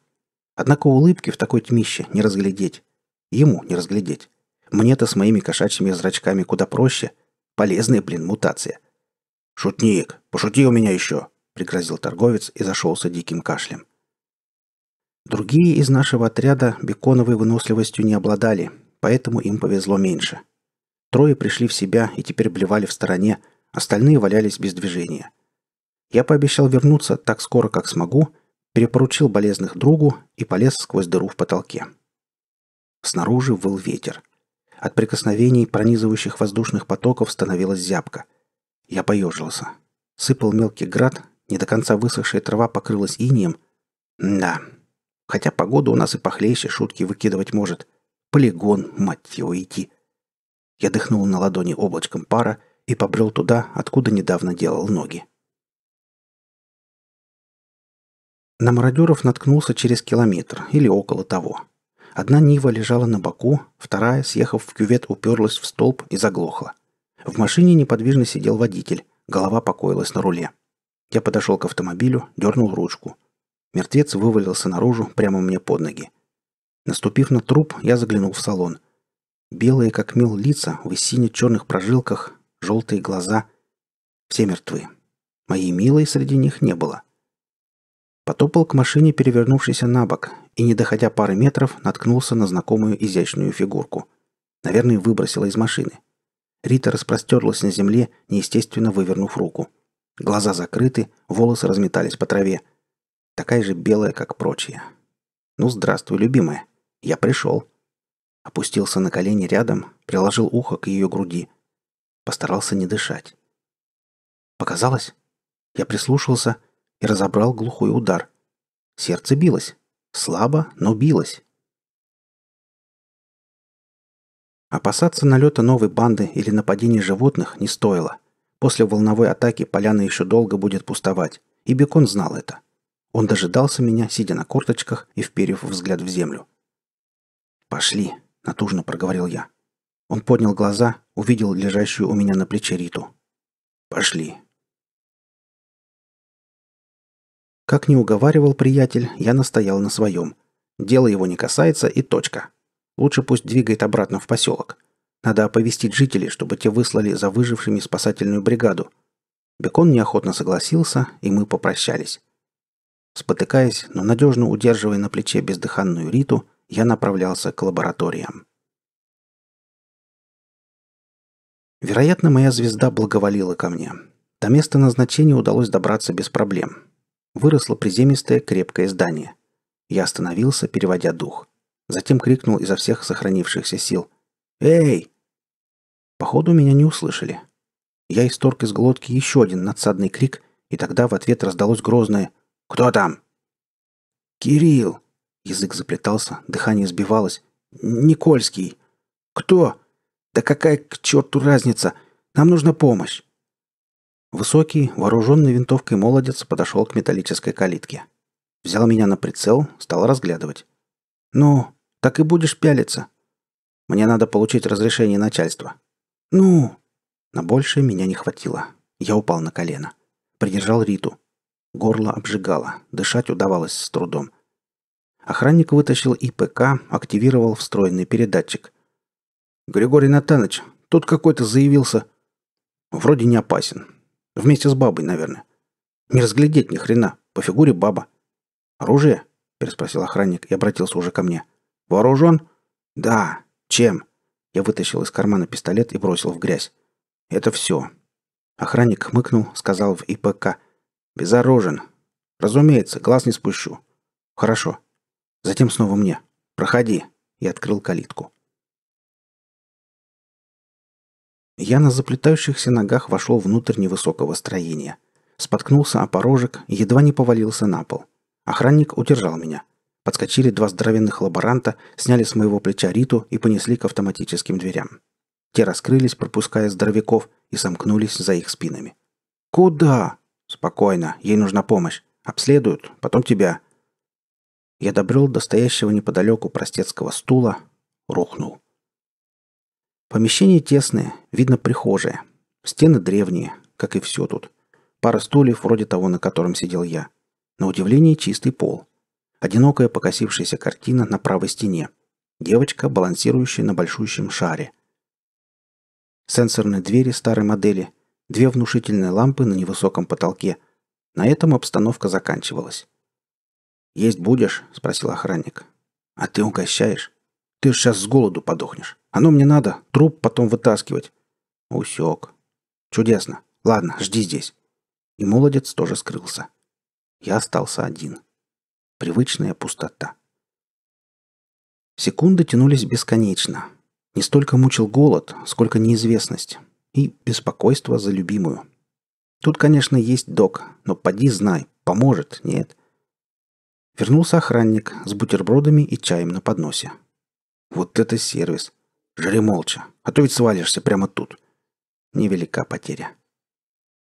Однако улыбки в такой тьмище не разглядеть. Ему не разглядеть. Мне-то с моими кошачьими зрачками куда проще. Полезная, блин, мутация. «Шутник, пошути у меня еще!» — пригрозил торговец и зашелся диким кашлем. Другие из нашего отряда беконовой выносливостью не обладали, поэтому им повезло меньше. Трое пришли в себя и теперь блевали в стороне, остальные валялись без движения. Я пообещал вернуться так скоро, как смогу, перепоручил болезных другу и полез сквозь дыру в потолке. Снаружи выл ветер. От прикосновений пронизывающих воздушных потоков становилась зябка. Я поежился. Сыпал мелкий град, не до конца высохшая трава покрылась инием. Да, хотя погода у нас и похлеще шутки выкидывать может. Полигон, мать его, идти. Я дыхнул на ладони облачком пара и побрел туда, откуда недавно делал ноги. На мародеров наткнулся через километр или около того. Одна Нива лежала на боку, вторая, съехав в кювет, уперлась в столб и заглохла. В машине неподвижно сидел водитель, голова покоилась на руле. Я подошел к автомобилю, дернул ручку. Мертвец вывалился наружу прямо мне под ноги. Наступив на труп, я заглянул в салон. Белые, как мел, лица в сине-черных прожилках, желтые глаза. Все мертвы. Моей милой среди них не было. Потопал к машине, перевернувшийся на бок, и, не доходя пары метров, наткнулся на знакомую изящную фигурку. Наверное, выбросила из машины. Рита распростерлась на земле, неестественно вывернув руку. Глаза закрыты, волосы разметались по траве. Такая же белая, как прочие. «Ну, здравствуй, любимая. Я пришел». Опустился на колени рядом, приложил ухо к ее груди. Постарался не дышать. Показалось? Я прислушался — и разобрал глухой удар. Сердце билось. Слабо, но билось. Опасаться налета новой банды или нападения животных не стоило. После волновой атаки поляна еще долго будет пустовать, и Бекон знал это. Он дожидался меня, сидя на корточках и вперев взгляд в землю. «Пошли», — натужно проговорил я. Он поднял глаза, увидел лежащую у меня на плече Риту. «Пошли», Как не уговаривал приятель, я настоял на своем. Дело его не касается и точка. Лучше пусть двигает обратно в поселок. Надо оповестить жителей, чтобы те выслали за выжившими спасательную бригаду. Бекон неохотно согласился, и мы попрощались. Спотыкаясь, но надежно удерживая на плече бездыханную Риту, я направлялся к лабораториям. Вероятно, моя звезда благоволила ко мне. До места назначения удалось добраться без проблем выросло приземистое крепкое здание. Я остановился, переводя дух. Затем крикнул изо всех сохранившихся сил. «Эй!» Походу, меня не услышали. Я исторг из глотки еще один надсадный крик, и тогда в ответ раздалось грозное «Кто там?» «Кирилл!» Язык заплетался, дыхание сбивалось. «Никольский!» «Кто?» «Да какая к черту разница? Нам нужна помощь!» Высокий, вооруженный винтовкой молодец подошел к металлической калитке. Взял меня на прицел, стал разглядывать. «Ну, так и будешь пялиться?» «Мне надо получить разрешение начальства». «Ну?» На большее меня не хватило. Я упал на колено. Придержал Риту. Горло обжигало, дышать удавалось с трудом. Охранник вытащил ИПК, активировал встроенный передатчик. «Григорий Натанович, тут какой-то заявился». «Вроде не опасен. Вместе с бабой, наверное. Не разглядеть ни хрена. По фигуре баба. Оружие? Переспросил охранник и обратился уже ко мне. Вооружен? Да. Чем? Я вытащил из кармана пистолет и бросил в грязь. Это все. Охранник хмыкнул, сказал в ИПК. Безоружен. Разумеется, глаз не спущу. Хорошо. Затем снова мне. Проходи. Я открыл калитку. Я на заплетающихся ногах вошел внутрь невысокого строения. Споткнулся о порожек, едва не повалился на пол. Охранник удержал меня. Подскочили два здоровенных лаборанта, сняли с моего плеча Риту и понесли к автоматическим дверям. Те раскрылись, пропуская здоровяков, и сомкнулись за их спинами. «Куда?» «Спокойно, ей нужна помощь. Обследуют, потом тебя». Я добрел до стоящего неподалеку простецкого стула, рухнул. Помещение тесное, видно прихожая. Стены древние, как и все тут. Пара стульев, вроде того, на котором сидел я. На удивление чистый пол. Одинокая покосившаяся картина на правой стене. Девочка, балансирующая на большущем шаре. Сенсорные двери старой модели, две внушительные лампы на невысоком потолке. На этом обстановка заканчивалась. «Есть будешь?» — спросил охранник. «А ты угощаешь? Ты ж сейчас с голоду подохнешь». Оно мне надо. Труп потом вытаскивать. Усек. Чудесно. Ладно, жди здесь. И молодец тоже скрылся. Я остался один. Привычная пустота. Секунды тянулись бесконечно. Не столько мучил голод, сколько неизвестность. И беспокойство за любимую. Тут, конечно, есть док, но поди знай, поможет, нет. Вернулся охранник с бутербродами и чаем на подносе. Вот это сервис. Жри молча, а то ведь свалишься прямо тут. Невелика потеря.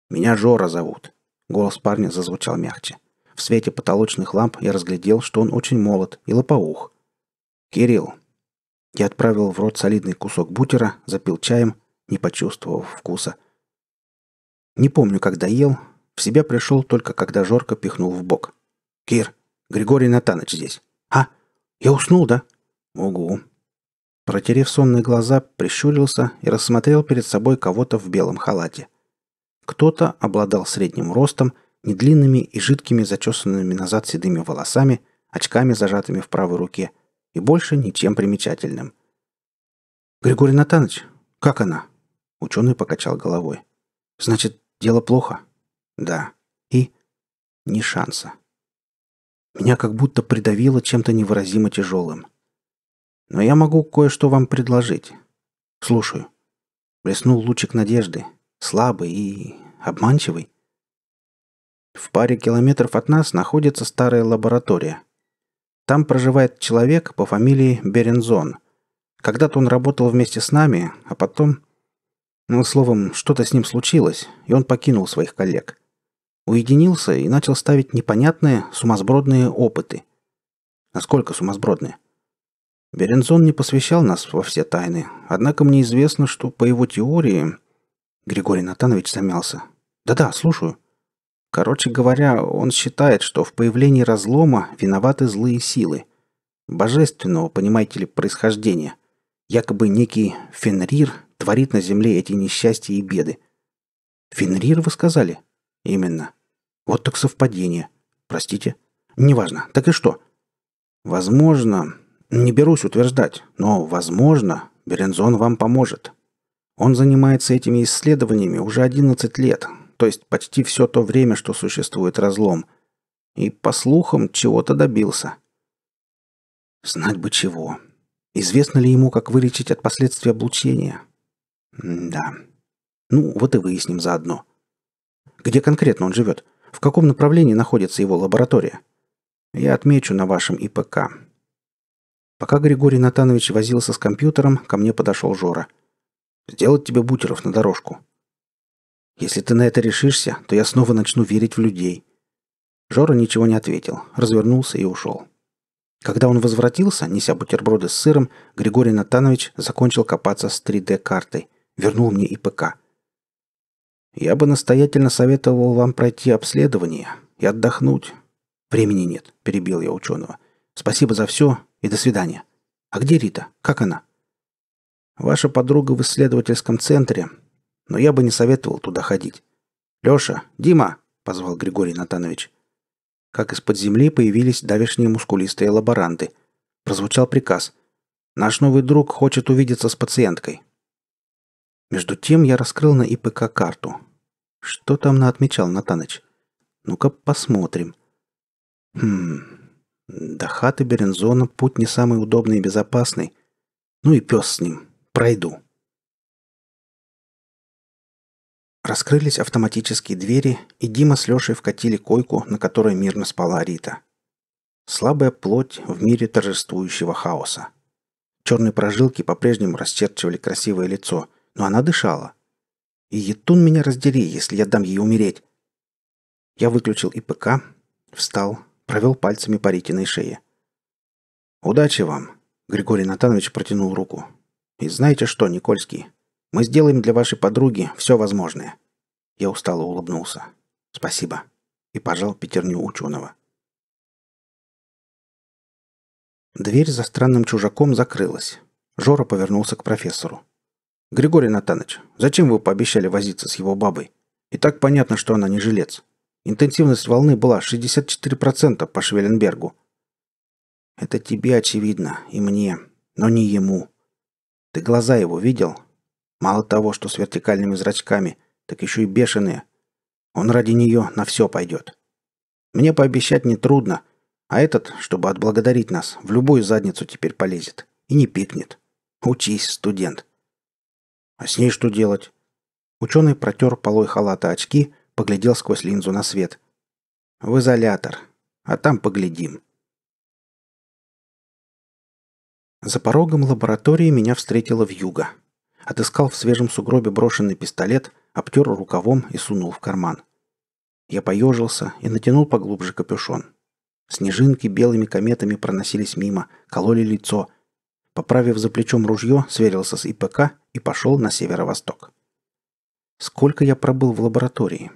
Меня Жора зовут. Голос парня зазвучал мягче. В свете потолочных ламп я разглядел, что он очень молод и лопоух. «Кирилл». Я отправил в рот солидный кусок бутера, запил чаем, не почувствовав вкуса. Не помню, когда ел. В себя пришел только, когда Жорка пихнул в бок. «Кир, Григорий Натаныч здесь». «А? Я уснул, да?» «Угу», Протерев сонные глаза, прищурился и рассмотрел перед собой кого-то в белом халате. Кто-то обладал средним ростом, недлинными и жидкими зачесанными назад седыми волосами, очками, зажатыми в правой руке, и больше ничем примечательным. «Григорий Натанович, как она?» Ученый покачал головой. «Значит, дело плохо?» «Да. И?» «Ни шанса. Меня как будто придавило чем-то невыразимо тяжелым». Но я могу кое-что вам предложить. Слушаю. Блеснул лучик надежды, слабый и обманчивый. В паре километров от нас находится старая лаборатория. Там проживает человек по фамилии Берензон. Когда-то он работал вместе с нами, а потом... Ну, словом, что-то с ним случилось, и он покинул своих коллег. Уединился и начал ставить непонятные, сумасбродные опыты. Насколько сумасбродные? Берензон не посвящал нас во все тайны, однако мне известно, что по его теории... Григорий Натанович замялся. «Да-да, слушаю». Короче говоря, он считает, что в появлении разлома виноваты злые силы. Божественного, понимаете ли, происхождения. Якобы некий Фенрир творит на земле эти несчастья и беды. Фенрир, вы сказали? Именно. Вот так совпадение. Простите. Неважно. Так и что? Возможно, не берусь утверждать, но, возможно, Берензон вам поможет. Он занимается этими исследованиями уже 11 лет, то есть почти все то время, что существует разлом. И, по слухам, чего-то добился. Знать бы чего. Известно ли ему, как вылечить от последствий облучения? да. Ну, вот и выясним заодно. Где конкретно он живет? В каком направлении находится его лаборатория? Я отмечу на вашем ИПК. Пока Григорий Натанович возился с компьютером, ко мне подошел Жора. «Сделать тебе бутеров на дорожку». «Если ты на это решишься, то я снова начну верить в людей». Жора ничего не ответил, развернулся и ушел. Когда он возвратился, неся бутерброды с сыром, Григорий Натанович закончил копаться с 3D-картой, вернул мне ИПК. «Я бы настоятельно советовал вам пройти обследование и отдохнуть». «Времени нет», — перебил я ученого. Спасибо за все и до свидания. А где Рита? Как она? Ваша подруга в исследовательском центре, но я бы не советовал туда ходить. Леша, Дима, позвал Григорий Натанович. Как из-под земли появились давешние мускулистые лаборанты. Прозвучал приказ. Наш новый друг хочет увидеться с пациенткой. Между тем я раскрыл на ИПК карту. Что там наотмечал Натаныч? Ну-ка посмотрим. Хм, до хаты Берензона путь не самый удобный и безопасный. Ну и пес с ним. Пройду. Раскрылись автоматические двери, и Дима с Лешей вкатили койку, на которой мирно спала Рита. Слабая плоть в мире торжествующего хаоса. Черные прожилки по-прежнему расчерчивали красивое лицо, но она дышала. И Етун меня раздери, если я дам ей умереть. Я выключил ИПК, встал, провел пальцами по Ритиной шее. «Удачи вам!» — Григорий Натанович протянул руку. «И знаете что, Никольский, мы сделаем для вашей подруги все возможное». Я устало улыбнулся. «Спасибо!» и пожал пятерню ученого. Дверь за странным чужаком закрылась. Жора повернулся к профессору. «Григорий Натанович, зачем вы пообещали возиться с его бабой? И так понятно, что она не жилец. Интенсивность волны была 64% по Швелленбергу. Это тебе очевидно, и мне, но не ему. Ты глаза его видел? Мало того, что с вертикальными зрачками, так еще и бешеные. Он ради нее на все пойдет. Мне пообещать нетрудно, а этот, чтобы отблагодарить нас, в любую задницу теперь полезет и не пикнет. Учись, студент. А с ней что делать? Ученый протер полой халата очки – поглядел сквозь линзу на свет. «В изолятор. А там поглядим». За порогом лаборатории меня встретила вьюга. Отыскал в свежем сугробе брошенный пистолет, обтер рукавом и сунул в карман. Я поежился и натянул поглубже капюшон. Снежинки белыми кометами проносились мимо, кололи лицо. Поправив за плечом ружье, сверился с ИПК и пошел на северо-восток. Сколько я пробыл в лаборатории?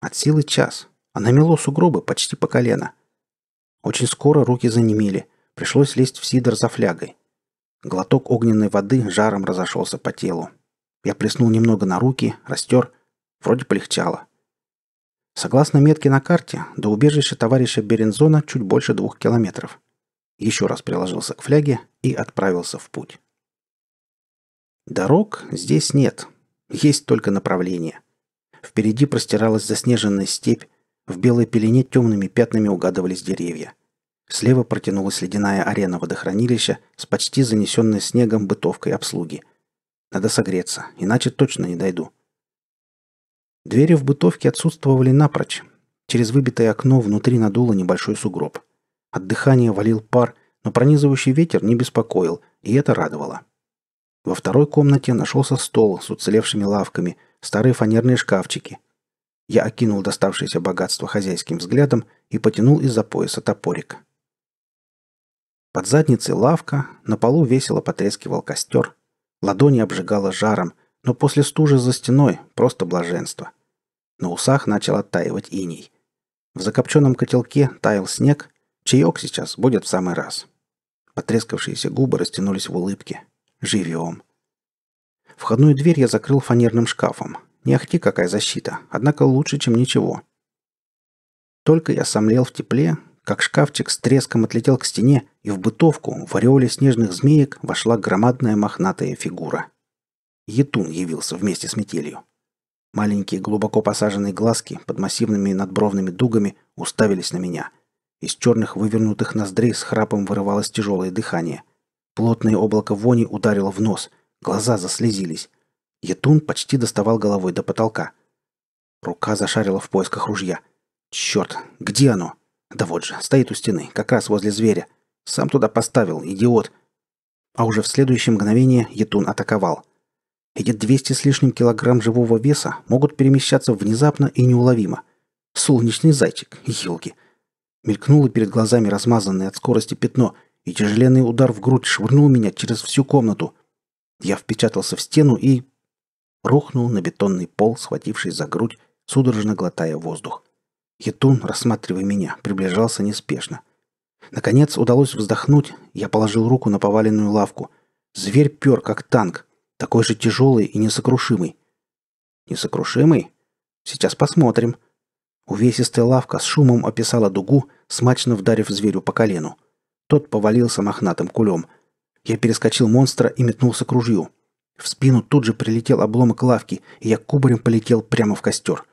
От силы час, а намело сугробы почти по колено. Очень скоро руки занемели, пришлось лезть в сидор за флягой. Глоток огненной воды жаром разошелся по телу. Я плеснул немного на руки, растер, вроде полегчало. Согласно метке на карте, до убежища товарища Берензона чуть больше двух километров. Еще раз приложился к фляге и отправился в путь. Дорог здесь нет, есть только направление – Впереди простиралась заснеженная степь, в белой пелене темными пятнами угадывались деревья. Слева протянулась ледяная арена водохранилища с почти занесенной снегом бытовкой обслуги. Надо согреться, иначе точно не дойду. Двери в бытовке отсутствовали напрочь. Через выбитое окно внутри надуло небольшой сугроб. От дыхания валил пар, но пронизывающий ветер не беспокоил, и это радовало. Во второй комнате нашелся стол с уцелевшими лавками, старые фанерные шкафчики. Я окинул доставшееся богатство хозяйским взглядом и потянул из-за пояса топорик. Под задницей лавка, на полу весело потрескивал костер. Ладони обжигало жаром, но после стужи за стеной просто блаженство. На усах начал оттаивать иней. В закопченном котелке таял снег, чаек сейчас будет в самый раз. Потрескавшиеся губы растянулись в улыбке. Живем. Входную дверь я закрыл фанерным шкафом. Не ахти какая защита, однако лучше, чем ничего. Только я сомлел в тепле, как шкафчик с треском отлетел к стене, и в бытовку в ореоле снежных змеек вошла громадная мохнатая фигура. Етун явился вместе с метелью. Маленькие глубоко посаженные глазки под массивными надбровными дугами уставились на меня. Из черных вывернутых ноздрей с храпом вырывалось тяжелое дыхание. Плотное облако вони ударило в нос. Глаза заслезились. Етун почти доставал головой до потолка. Рука зашарила в поисках ружья. «Черт, где оно?» «Да вот же, стоит у стены, как раз возле зверя. Сам туда поставил, идиот!» А уже в следующее мгновение Етун атаковал. Эти 200 с лишним килограмм живого веса могут перемещаться внезапно и неуловимо. Солнечный зайчик, елки. Мелькнуло перед глазами размазанное от скорости пятно – и тяжеленный удар в грудь швырнул меня через всю комнату. Я впечатался в стену и... рухнул на бетонный пол, схватившись за грудь, судорожно глотая воздух. Етун, рассматривая меня, приближался неспешно. Наконец удалось вздохнуть, я положил руку на поваленную лавку. Зверь пер, как танк, такой же тяжелый и несокрушимый. Несокрушимый? Сейчас посмотрим. Увесистая лавка с шумом описала дугу, смачно вдарив зверю по колену. — тот повалился мохнатым кулем. Я перескочил монстра и метнулся к ружью. В спину тут же прилетел обломок лавки, и я кубарем полетел прямо в костер.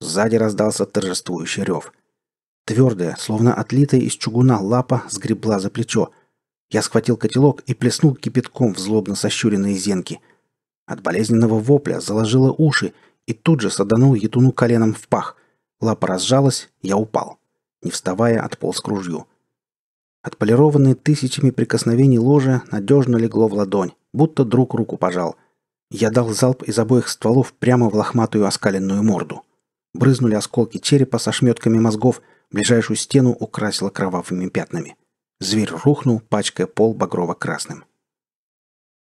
Сзади раздался торжествующий рев. Твердая, словно отлитая из чугуна лапа, сгребла за плечо. Я схватил котелок и плеснул кипятком в злобно сощуренные зенки. От болезненного вопля заложило уши и тут же саданул етуну коленом в пах. Лапа разжалась, я упал. Не вставая, отполз к ружью. — Отполированное тысячами прикосновений ложе надежно легло в ладонь, будто друг руку пожал. Я дал залп из обоих стволов прямо в лохматую оскаленную морду. Брызнули осколки черепа со шметками мозгов, ближайшую стену украсило кровавыми пятнами. Зверь рухнул, пачкая пол багрово-красным.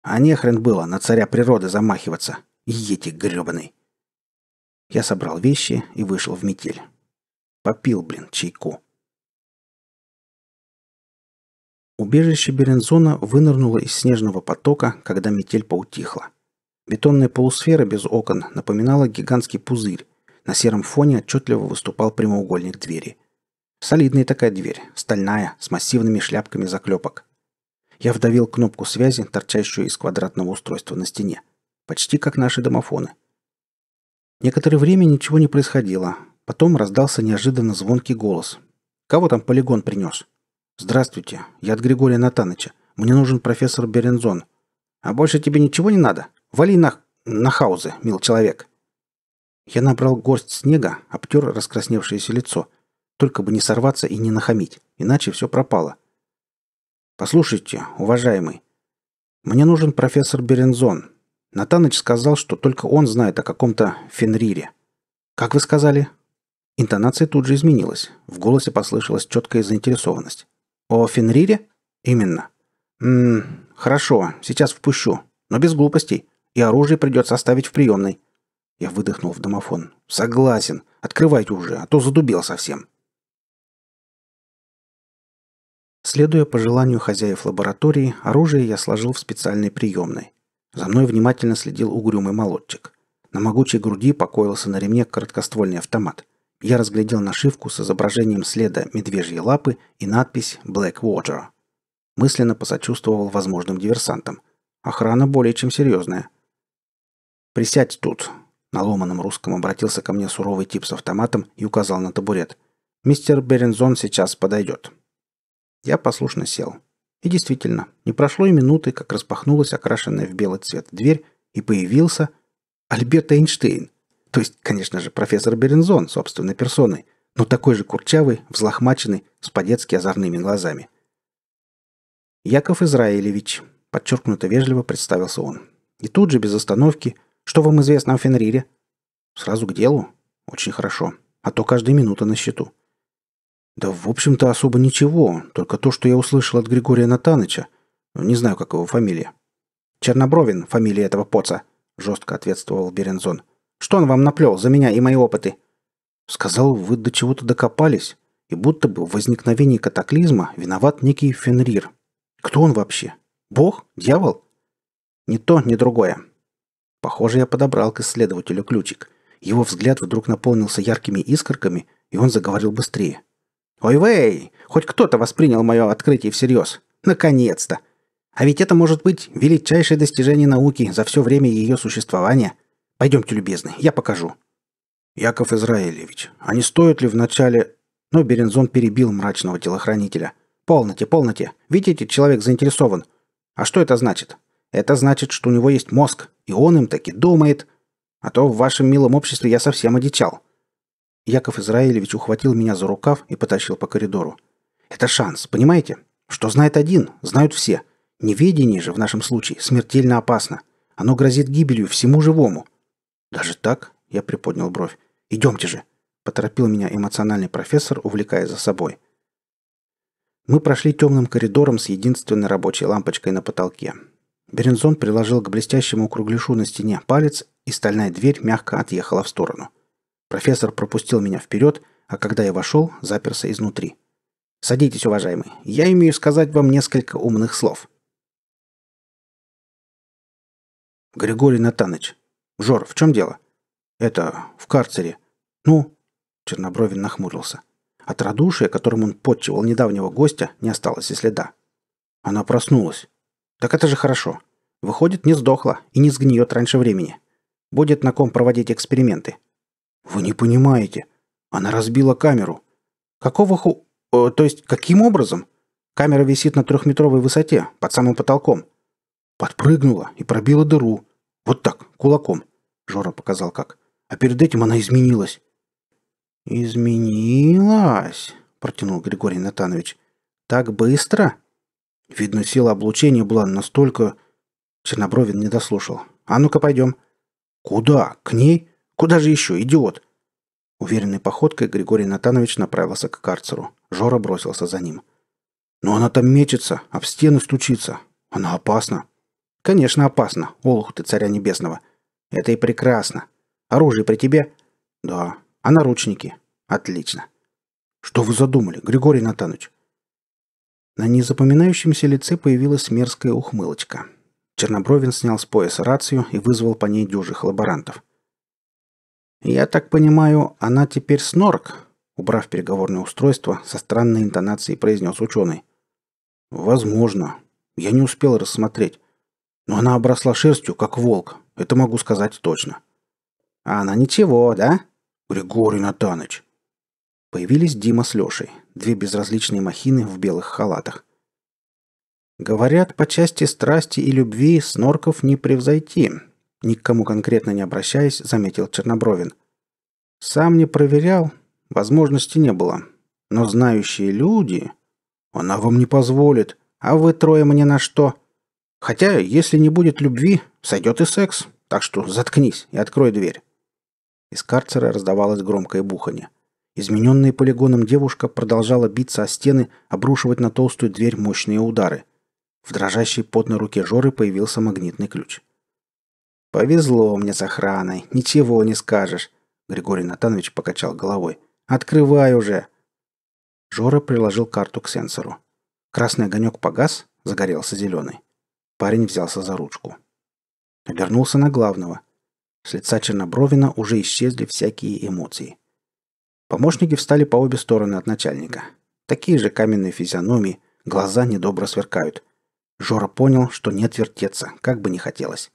А не хрен было на царя природы замахиваться. Ети грёбаный. Я собрал вещи и вышел в метель. Попил, блин, чайку. Убежище Берензона вынырнуло из снежного потока, когда метель поутихла. Бетонная полусфера без окон напоминала гигантский пузырь. На сером фоне отчетливо выступал прямоугольник двери. Солидная такая дверь, стальная, с массивными шляпками заклепок. Я вдавил кнопку связи, торчащую из квадратного устройства на стене. Почти как наши домофоны. Некоторое время ничего не происходило. Потом раздался неожиданно звонкий голос. «Кого там полигон принес?» «Здравствуйте, я от Григория Натаныча. Мне нужен профессор Берензон. А больше тебе ничего не надо? Вали на, на хаузы, мил человек». Я набрал горсть снега, обтер раскрасневшееся лицо. Только бы не сорваться и не нахамить, иначе все пропало. «Послушайте, уважаемый, мне нужен профессор Берензон. Натаныч сказал, что только он знает о каком-то Фенрире. Как вы сказали?» Интонация тут же изменилась. В голосе послышалась четкая заинтересованность. О Фенрире? Именно. Ммм, хорошо, сейчас впущу. Но без глупостей. И оружие придется оставить в приемной. Я выдохнул в домофон. Согласен. Открывайте уже, а то задубел совсем. Следуя пожеланию хозяев лаборатории, оружие я сложил в специальной приемной. За мной внимательно следил угрюмый молотчик. На могучей груди покоился на ремне короткоствольный автомат я разглядел нашивку с изображением следа медвежьей лапы и надпись «Blackwater». Мысленно посочувствовал возможным диверсантам. Охрана более чем серьезная. «Присядь тут», — на ломаном русском обратился ко мне суровый тип с автоматом и указал на табурет. «Мистер Берензон сейчас подойдет». Я послушно сел. И действительно, не прошло и минуты, как распахнулась окрашенная в белый цвет дверь, и появился Альберт Эйнштейн — то есть, конечно же, профессор Берензон собственной персоной, но такой же курчавый, взлохмаченный, с по-детски озорными глазами. «Яков Израилевич», — подчеркнуто вежливо представился он. И тут же, без остановки, «Что вам известно о Фенрире?» «Сразу к делу?» «Очень хорошо. А то каждая минута на счету». «Да, в общем-то, особо ничего. Только то, что я услышал от Григория Натаныча. Не знаю, как его фамилия». «Чернобровин — фамилия этого поца», — жестко ответствовал Берензон. — что он вам наплел за меня и мои опыты?» Сказал, вы до чего-то докопались, и будто бы в возникновении катаклизма виноват некий Фенрир. Кто он вообще? Бог? Дьявол? Ни то, ни другое. Похоже, я подобрал к исследователю ключик. Его взгляд вдруг наполнился яркими искорками, и он заговорил быстрее. «Ой-вей! Хоть кто-то воспринял мое открытие всерьез! Наконец-то! А ведь это может быть величайшее достижение науки за все время ее существования!» Пойдемте, любезный, я покажу». «Яков Израилевич, а не стоит ли вначале...» Но Берензон перебил мрачного телохранителя. «Полноте, полноте. Видите, человек заинтересован. А что это значит? Это значит, что у него есть мозг, и он им таки думает. А то в вашем милом обществе я совсем одичал». Яков Израилевич ухватил меня за рукав и потащил по коридору. «Это шанс, понимаете? Что знает один, знают все. Неведение же в нашем случае смертельно опасно. Оно грозит гибелью всему живому. «Даже так?» – я приподнял бровь. «Идемте же!» – поторопил меня эмоциональный профессор, увлекая за собой. Мы прошли темным коридором с единственной рабочей лампочкой на потолке. Берензон приложил к блестящему кругляшу на стене палец, и стальная дверь мягко отъехала в сторону. Профессор пропустил меня вперед, а когда я вошел, заперся изнутри. «Садитесь, уважаемый, я имею сказать вам несколько умных слов». Григорий Натанович. «Жор, в чем дело?» «Это, в карцере». «Ну?» Чернобровин нахмурился. От радушия, которым он подчивал недавнего гостя, не осталось и следа. Она проснулась. «Так это же хорошо. Выходит, не сдохла и не сгниет раньше времени. Будет на ком проводить эксперименты». «Вы не понимаете. Она разбила камеру». «Какого ху... Э, то есть, каким образом?» «Камера висит на трехметровой высоте, под самым потолком». «Подпрыгнула и пробила дыру. Вот так, Кулаком. Жора показал как. А перед этим она изменилась. «Изменилась?» – протянул Григорий Натанович. «Так быстро?» Видно, сила облучения была настолько... Чернобровин не дослушал. «А ну-ка, пойдем». «Куда? К ней? Куда же еще, идиот?» Уверенной походкой Григорий Натанович направился к карцеру. Жора бросился за ним. «Но она там мечется, об стену стучится. Она опасна». «Конечно, опасна, олух ты царя небесного. Это и прекрасно. Оружие при тебе? Да. А наручники? Отлично. Что вы задумали, Григорий Натанович? На незапоминающемся лице появилась мерзкая ухмылочка. Чернобровин снял с пояса рацию и вызвал по ней дюжих лаборантов. «Я так понимаю, она теперь снорк?» Убрав переговорное устройство, со странной интонацией произнес ученый. «Возможно. Я не успел рассмотреть. Но она обросла шерстью, как волк, это могу сказать точно. А она ничего, да? Григорий Натаныч. Появились Дима с Лешей, две безразличные махины в белых халатах. Говорят, по части страсти и любви снорков не превзойти, ни к кому конкретно не обращаясь, заметил Чернобровин. Сам не проверял, возможности не было. Но знающие люди... Она вам не позволит, а вы трое мне на что? Хотя, если не будет любви, сойдет и секс. Так что заткнись и открой дверь». Из карцера раздавалось громкое бухание. Измененная полигоном девушка продолжала биться о стены, обрушивать на толстую дверь мощные удары. В дрожащей потной руке Жоры появился магнитный ключ. «Повезло мне с охраной, ничего не скажешь», — Григорий Натанович покачал головой. «Открывай уже!» Жора приложил карту к сенсору. Красный огонек погас, загорелся зеленый. Парень взялся за ручку. Обернулся на главного. С лица Чернобровина уже исчезли всякие эмоции. Помощники встали по обе стороны от начальника. Такие же каменные физиономии, глаза недобро сверкают. Жора понял, что не отвертеться, как бы не хотелось.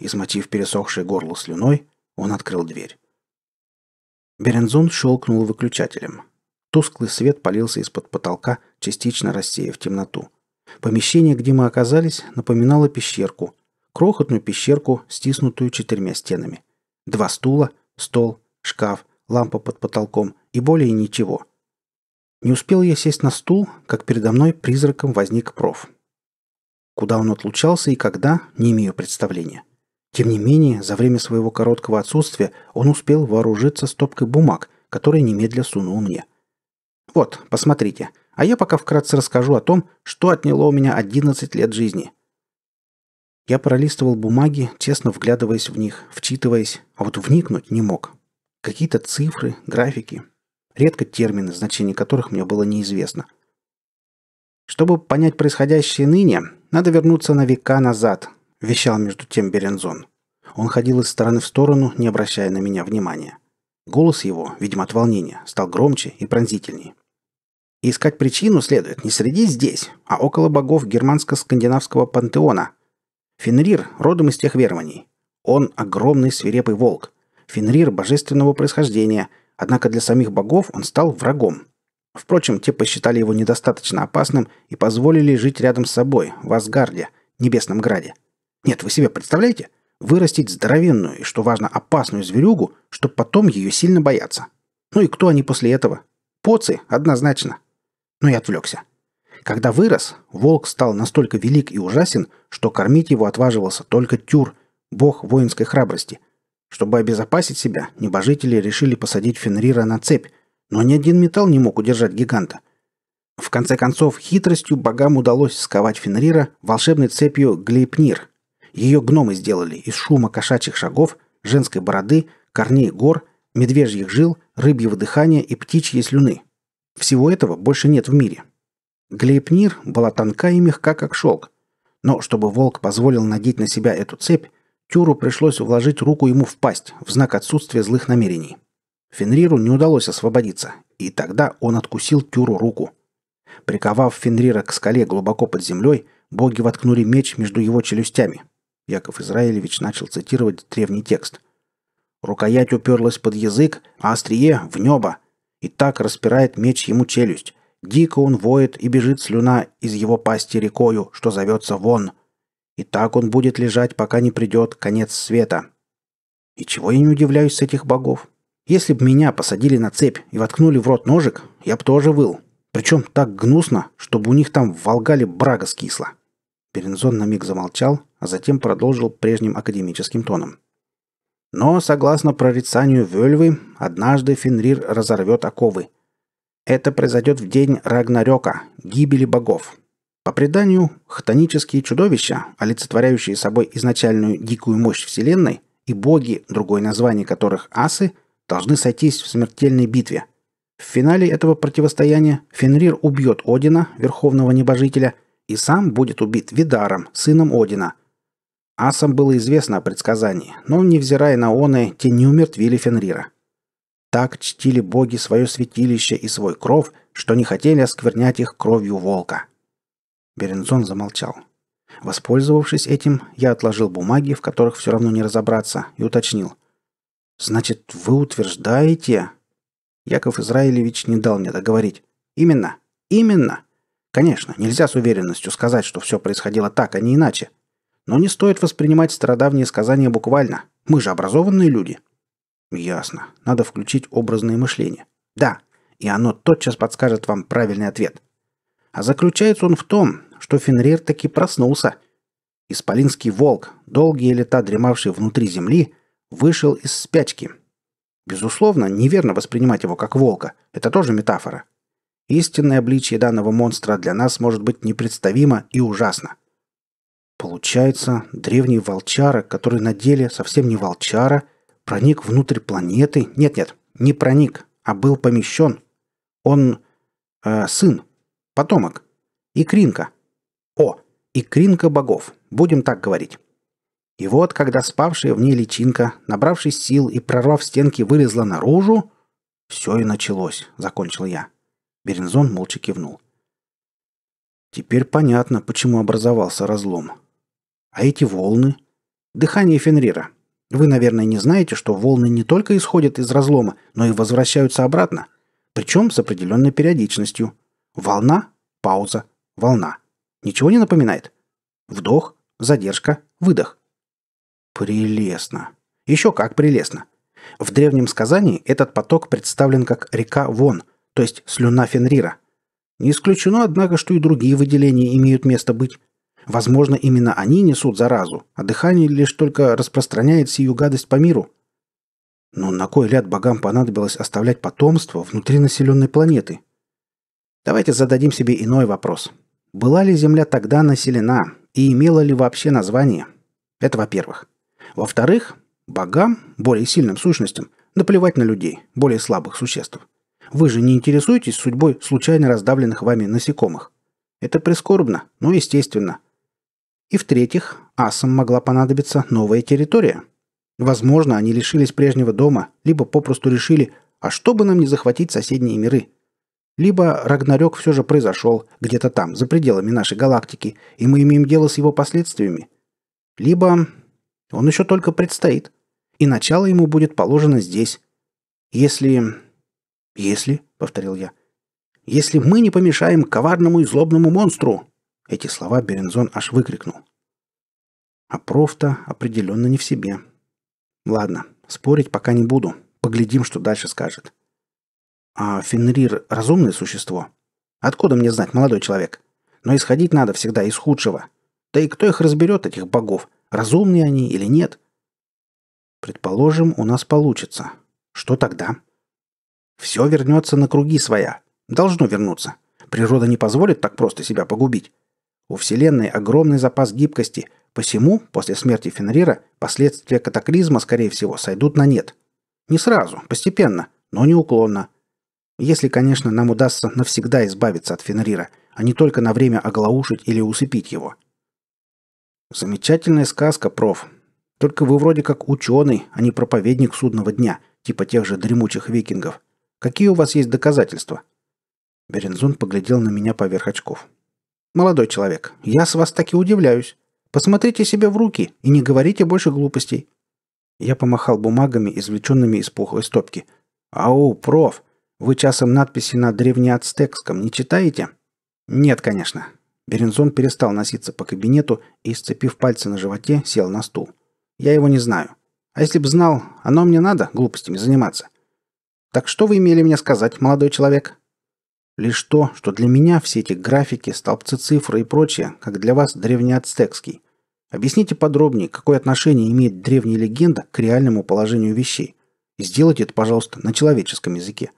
Измочив пересохшее горло слюной, он открыл дверь. Берензон щелкнул выключателем. Тусклый свет полился из-под потолка, частично рассеяв темноту. Помещение, где мы оказались, напоминало пещерку. Крохотную пещерку, стиснутую четырьмя стенами. Два стула, стол, шкаф, лампа под потолком и более ничего. Не успел я сесть на стул, как передо мной призраком возник проф. Куда он отлучался и когда, не имею представления. Тем не менее, за время своего короткого отсутствия он успел вооружиться стопкой бумаг, которые немедля сунул мне. «Вот, посмотрите», а я пока вкратце расскажу о том, что отняло у меня 11 лет жизни. Я пролистывал бумаги, честно вглядываясь в них, вчитываясь, а вот вникнуть не мог. Какие-то цифры, графики, редко термины, значение которых мне было неизвестно. «Чтобы понять происходящее ныне, надо вернуться на века назад», – вещал между тем Берензон. Он ходил из стороны в сторону, не обращая на меня внимания. Голос его, видимо, от волнения, стал громче и пронзительнее. И искать причину следует не среди здесь, а около богов германско-скандинавского пантеона. Фенрир родом из тех верований. Он огромный свирепый волк. Фенрир божественного происхождения, однако для самих богов он стал врагом. Впрочем, те посчитали его недостаточно опасным и позволили жить рядом с собой, в Асгарде, Небесном Граде. Нет, вы себе представляете? Вырастить здоровенную и, что важно, опасную зверюгу, чтобы потом ее сильно бояться. Ну и кто они после этого? Поцы, однозначно но я отвлекся. Когда вырос, волк стал настолько велик и ужасен, что кормить его отваживался только Тюр, бог воинской храбрости. Чтобы обезопасить себя, небожители решили посадить Фенрира на цепь, но ни один металл не мог удержать гиганта. В конце концов, хитростью богам удалось сковать Фенрира волшебной цепью Глейпнир. Ее гномы сделали из шума кошачьих шагов, женской бороды, корней гор, медвежьих жил, рыбьего дыхания и птичьей слюны – всего этого больше нет в мире. Глейпнир была тонка и мягка, как шелк. Но чтобы волк позволил надеть на себя эту цепь, Тюру пришлось вложить руку ему в пасть в знак отсутствия злых намерений. Фенриру не удалось освободиться, и тогда он откусил Тюру руку. Приковав Фенрира к скале глубоко под землей, боги воткнули меч между его челюстями. Яков Израилевич начал цитировать древний текст. Рукоять уперлась под язык, а острие — в небо — и так распирает меч ему челюсть. Дико он воет, и бежит слюна из его пасти рекою, что зовется вон. И так он будет лежать, пока не придет конец света. И чего я не удивляюсь с этих богов? Если б меня посадили на цепь и воткнули в рот ножик, я б тоже выл. Причем так гнусно, чтобы у них там в Волгале брага скисла. Перензон на миг замолчал, а затем продолжил прежним академическим тоном. Но, согласно прорицанию Вельвы, однажды Фенрир разорвет оковы. Это произойдет в день Рагнарёка, гибели богов. По преданию, хтонические чудовища, олицетворяющие собой изначальную дикую мощь Вселенной, и боги, другое название которых асы, должны сойтись в смертельной битве. В финале этого противостояния Фенрир убьет Одина, верховного небожителя, и сам будет убит Видаром, сыном Одина – Асам было известно о предсказании, но, невзирая на оны, те не умертвили Фенрира. Так чтили боги свое святилище и свой кров, что не хотели осквернять их кровью волка. Берензон замолчал. Воспользовавшись этим, я отложил бумаги, в которых все равно не разобраться, и уточнил. «Значит, вы утверждаете...» Яков Израилевич не дал мне договорить. «Именно! Именно! Конечно, нельзя с уверенностью сказать, что все происходило так, а не иначе. Но не стоит воспринимать стародавние сказания буквально. Мы же образованные люди. Ясно. Надо включить образное мышление. Да, и оно тотчас подскажет вам правильный ответ. А заключается он в том, что Фенрир таки проснулся. Исполинский волк, долгие лета дремавший внутри земли, вышел из спячки. Безусловно, неверно воспринимать его как волка. Это тоже метафора. Истинное обличие данного монстра для нас может быть непредставимо и ужасно – Получается, древний волчара, который на деле совсем не волчара, проник внутрь планеты. Нет-нет, не проник, а был помещен. Он э, сын, потомок, икринка. О, икринка богов, будем так говорить. И вот, когда спавшая в ней личинка, набравшись сил и прорвав стенки, вылезла наружу, все и началось, закончил я. Берензон молча кивнул. Теперь понятно, почему образовался разлом. А эти волны? Дыхание Фенрира. Вы, наверное, не знаете, что волны не только исходят из разлома, но и возвращаются обратно. Причем с определенной периодичностью. Волна, пауза, волна. Ничего не напоминает? Вдох, задержка, выдох. Прелестно. Еще как прелестно. В древнем сказании этот поток представлен как река Вон, то есть слюна Фенрира. Не исключено, однако, что и другие выделения имеют место быть. Возможно, именно они несут заразу, а дыхание лишь только распространяет сию гадость по миру. Но на кой ляд богам понадобилось оставлять потомство внутри населенной планеты? Давайте зададим себе иной вопрос. Была ли Земля тогда населена и имела ли вообще название? Это во-первых. Во-вторых, богам, более сильным сущностям, наплевать на людей, более слабых существ. Вы же не интересуетесь судьбой случайно раздавленных вами насекомых. Это прискорбно, но естественно – и в-третьих, асам могла понадобиться новая территория. Возможно, они лишились прежнего дома, либо попросту решили, а что бы нам не захватить соседние миры? Либо Рагнарёк все же произошел где-то там, за пределами нашей галактики, и мы имеем дело с его последствиями. Либо он еще только предстоит, и начало ему будет положено здесь. Если... «Если», — повторил я, — «если мы не помешаем коварному и злобному монстру». Эти слова Берензон аж выкрикнул. А профта определенно не в себе. Ладно, спорить пока не буду. Поглядим, что дальше скажет. А Фенрир – разумное существо? Откуда мне знать, молодой человек? Но исходить надо всегда из худшего. Да и кто их разберет, этих богов? Разумные они или нет? Предположим, у нас получится. Что тогда? Все вернется на круги своя. Должно вернуться. Природа не позволит так просто себя погубить. У Вселенной огромный запас гибкости, посему после смерти Фенрира последствия катаклизма, скорее всего, сойдут на нет. Не сразу, постепенно, но неуклонно. Если, конечно, нам удастся навсегда избавиться от Фенрира, а не только на время оглаушить или усыпить его. Замечательная сказка, проф. Только вы вроде как ученый, а не проповедник судного дня, типа тех же дремучих викингов. Какие у вас есть доказательства?» Берензон поглядел на меня поверх очков. «Молодой человек, я с вас так и удивляюсь. Посмотрите себе в руки и не говорите больше глупостей». Я помахал бумагами, извлеченными из пухлой стопки. «Ау, проф, вы часом надписи на древнеацтекском не читаете?» «Нет, конечно». Берензон перестал носиться по кабинету и, сцепив пальцы на животе, сел на стул. «Я его не знаю. А если б знал, оно мне надо глупостями заниматься. Так что вы имели мне сказать, молодой человек?» Лишь то, что для меня все эти графики, столбцы цифры и прочее, как для вас древнеацтекский. Объясните подробнее, какое отношение имеет древняя легенда к реальному положению вещей. И сделайте это, пожалуйста, на человеческом языке.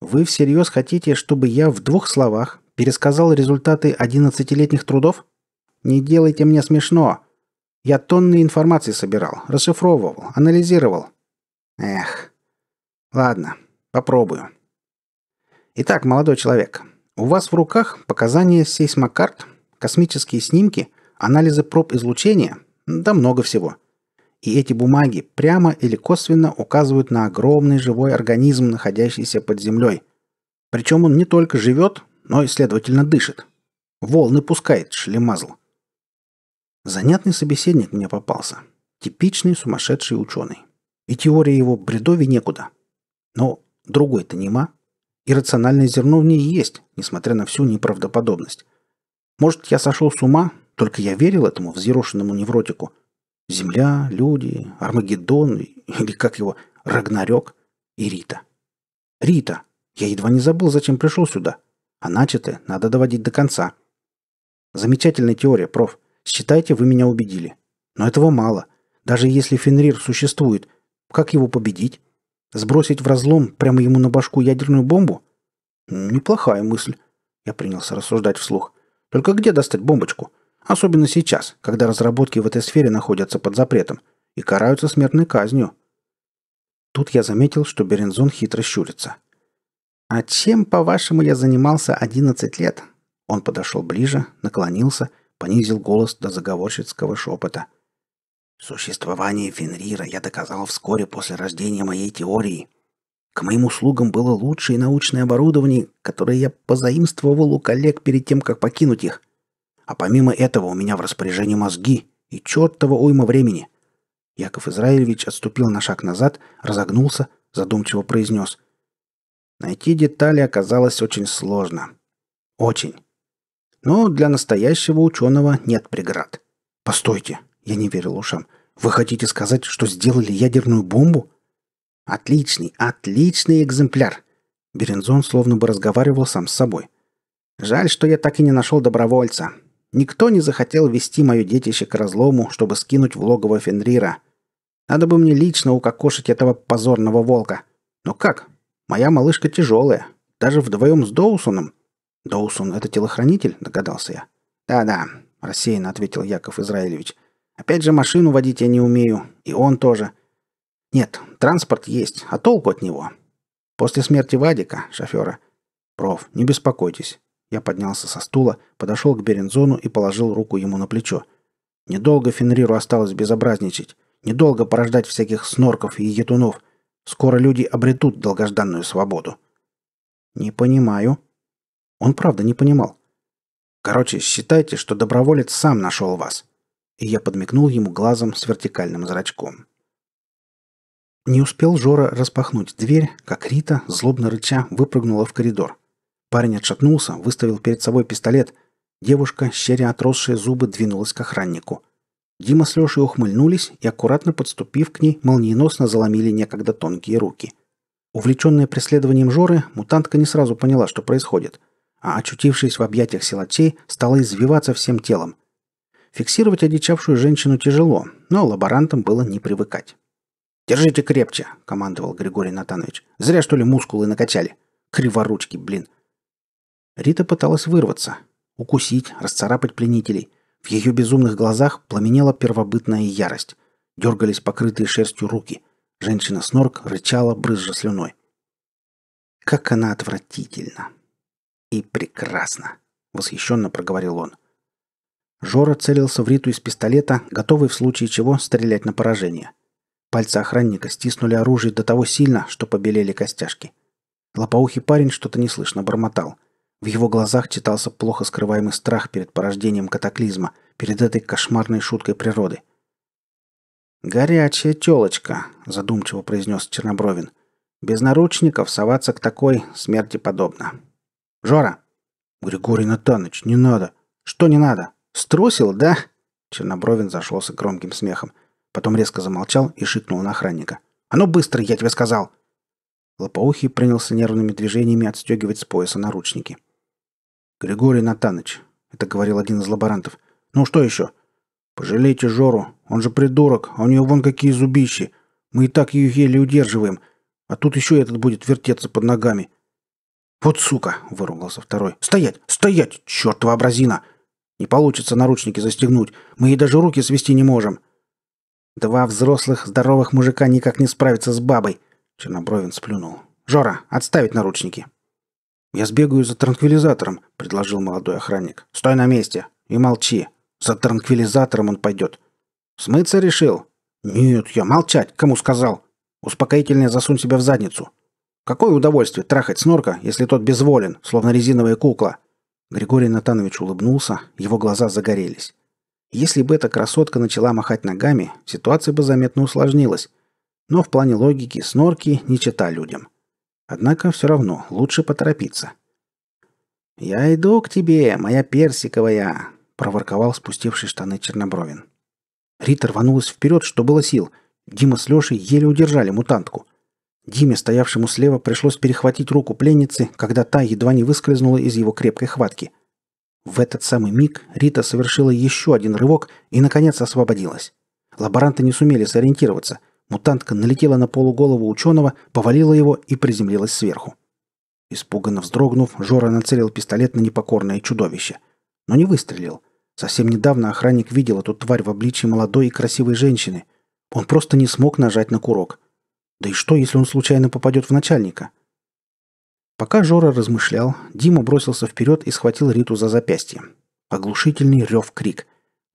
Вы всерьез хотите, чтобы я в двух словах пересказал результаты 11-летних трудов? Не делайте мне смешно. Я тонны информации собирал, расшифровывал, анализировал. Эх. Ладно, попробую. Итак, молодой человек, у вас в руках показания сейсмокарт, космические снимки, анализы проб излучения, да много всего. И эти бумаги прямо или косвенно указывают на огромный живой организм, находящийся под землей. Причем он не только живет, но и, следовательно, дышит. Волны пускает, шлемазл. Занятный собеседник мне попался. Типичный сумасшедший ученый. И теория его бредови некуда. Но другой-то нема. Иррациональное зерно в ней есть, несмотря на всю неправдоподобность. Может, я сошел с ума, только я верил этому взъерошенному невротику. Земля, люди, Армагеддон или как его, Рагнарёк и Рита. Рита. Я едва не забыл, зачем пришел сюда. А начатое надо доводить до конца. Замечательная теория, проф. Считайте, вы меня убедили. Но этого мало. Даже если Фенрир существует, как его победить? Сбросить в разлом прямо ему на башку ядерную бомбу? Неплохая мысль. Я принялся рассуждать вслух. Только где достать бомбочку? Особенно сейчас, когда разработки в этой сфере находятся под запретом и караются смертной казнью. Тут я заметил, что Берензон хитро щурится. «А чем, по-вашему, я занимался 11 лет?» Он подошел ближе, наклонился, понизил голос до заговорщицкого шепота. «Существование Фенрира я доказал вскоре после рождения моей теории. К моим услугам было лучшее научное оборудование, которое я позаимствовал у коллег перед тем, как покинуть их. А помимо этого у меня в распоряжении мозги и чертова уйма времени. Яков Израилевич отступил на шаг назад, разогнулся, задумчиво произнес. Найти детали оказалось очень сложно. Очень. Но для настоящего ученого нет преград. Постойте, я не верил ушам. Вы хотите сказать, что сделали ядерную бомбу? Отличный, отличный экземпляр. Берензон словно бы разговаривал сам с собой. Жаль, что я так и не нашел добровольца. Никто не захотел вести мое детище к разлому, чтобы скинуть в логово Фенрира. Надо бы мне лично укокошить этого позорного волка. Но как? Моя малышка тяжелая. Даже вдвоем с Доусоном. Доусон — это телохранитель, догадался я. Да-да, рассеянно ответил Яков Израилевич. Опять же машину водить я не умею. И он тоже. — нет, транспорт есть, а толку от него? После смерти Вадика, шофера. Проф, не беспокойтесь. Я поднялся со стула, подошел к Берензону и положил руку ему на плечо. Недолго Фенриру осталось безобразничать, недолго порождать всяких снорков и етунов. Скоро люди обретут долгожданную свободу. Не понимаю. Он правда не понимал. Короче, считайте, что доброволец сам нашел вас. И я подмигнул ему глазом с вертикальным зрачком. Не успел Жора распахнуть дверь, как Рита, злобно рыча, выпрыгнула в коридор. Парень отшатнулся, выставил перед собой пистолет. Девушка, щеря отросшие зубы, двинулась к охраннику. Дима с Лешей ухмыльнулись и, аккуратно подступив к ней, молниеносно заломили некогда тонкие руки. Увлеченная преследованием Жоры, мутантка не сразу поняла, что происходит, а, очутившись в объятиях силачей, стала извиваться всем телом. Фиксировать одичавшую женщину тяжело, но лаборантам было не привыкать. «Держите крепче», — командовал Григорий Натанович. «Зря, что ли, мускулы накачали. Криворучки, блин». Рита пыталась вырваться, укусить, расцарапать пленителей. В ее безумных глазах пламенела первобытная ярость. Дергались покрытые шерстью руки. Женщина-снорк рычала, брызжа слюной. «Как она отвратительна!» «И прекрасно!» — восхищенно проговорил он. Жора целился в Риту из пистолета, готовый в случае чего стрелять на поражение — Пальцы охранника стиснули оружие до того сильно, что побелели костяшки. Лопоухий парень что-то неслышно бормотал. В его глазах читался плохо скрываемый страх перед порождением катаклизма, перед этой кошмарной шуткой природы. «Горячая телочка», — задумчиво произнес Чернобровин. «Без наручников соваться к такой смерти подобно». «Жора!» «Григорий Натанович, не надо!» «Что не надо? Струсил, да?» Чернобровин зашелся громким смехом. — Потом резко замолчал и шикнул на охранника. «А ну быстро, я тебе сказал!» Лопоухий принялся нервными движениями отстегивать с пояса наручники. «Григорий Натаныч», — это говорил один из лаборантов. «Ну что еще?» «Пожалейте Жору, он же придурок, а у него вон какие зубищи. Мы и так ее еле удерживаем, а тут еще этот будет вертеться под ногами». «Вот сука!» — выругался второй. «Стоять! Стоять! Чертова образина! Не получится наручники застегнуть, мы ей даже руки свести не можем!» Два взрослых, здоровых мужика никак не справятся с бабой. Чернобровин сплюнул. «Жора, отставить наручники!» «Я сбегаю за транквилизатором», — предложил молодой охранник. «Стой на месте и молчи. За транквилизатором он пойдет». «Смыться решил?» «Нет, я молчать. Кому сказал?» «Успокоительное засунь себе в задницу». «Какое удовольствие трахать снорка, если тот безволен, словно резиновая кукла?» Григорий Натанович улыбнулся, его глаза загорелись. Если бы эта красотка начала махать ногами, ситуация бы заметно усложнилась. Но в плане логики снорки не чита людям. Однако все равно лучше поторопиться. «Я иду к тебе, моя персиковая!» – проворковал спустивший штаны Чернобровин. Рита рванулась вперед, что было сил. Дима с Лешей еле удержали мутантку. Диме, стоявшему слева, пришлось перехватить руку пленницы, когда та едва не выскользнула из его крепкой хватки. В этот самый миг Рита совершила еще один рывок и, наконец, освободилась. Лаборанты не сумели сориентироваться. Мутантка налетела на полуголову ученого, повалила его и приземлилась сверху. Испуганно вздрогнув, Жора нацелил пистолет на непокорное чудовище. Но не выстрелил. Совсем недавно охранник видел эту тварь в обличии молодой и красивой женщины. Он просто не смог нажать на курок. Да и что, если он случайно попадет в начальника? Пока Жора размышлял, Дима бросился вперед и схватил Риту за запястье. Оглушительный рев-крик.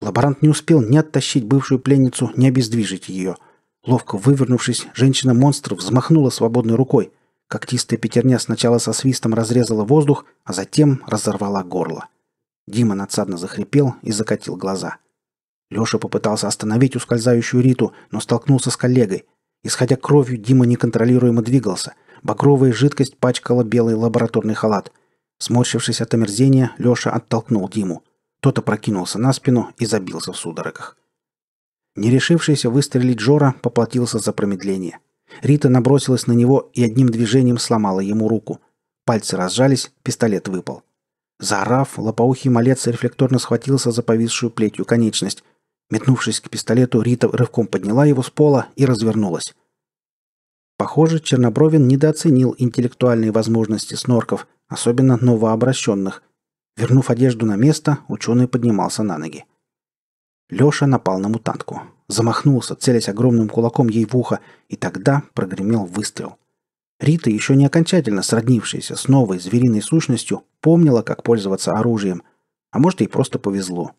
Лаборант не успел ни оттащить бывшую пленницу, ни обездвижить ее. Ловко вывернувшись, женщина-монстр взмахнула свободной рукой. Когтистая пятерня сначала со свистом разрезала воздух, а затем разорвала горло. Дима надсадно захрипел и закатил глаза. Леша попытался остановить ускользающую Риту, но столкнулся с коллегой. Исходя кровью, Дима неконтролируемо двигался. Багровая жидкость пачкала белый лабораторный халат. Сморщившись от омерзения, Леша оттолкнул Диму. Тот опрокинулся на спину и забился в судорогах. Не решившийся выстрелить Жора поплатился за промедление. Рита набросилась на него и одним движением сломала ему руку. Пальцы разжались, пистолет выпал. Заорав, лопоухий малец рефлекторно схватился за повисшую плетью конечность. Метнувшись к пистолету, Рита рывком подняла его с пола и развернулась. Похоже, Чернобровин недооценил интеллектуальные возможности снорков, особенно новообращенных. Вернув одежду на место, ученый поднимался на ноги. Леша напал на мутантку. Замахнулся, целясь огромным кулаком ей в ухо, и тогда прогремел выстрел. Рита, еще не окончательно сроднившаяся с новой звериной сущностью, помнила, как пользоваться оружием. А может, ей просто повезло.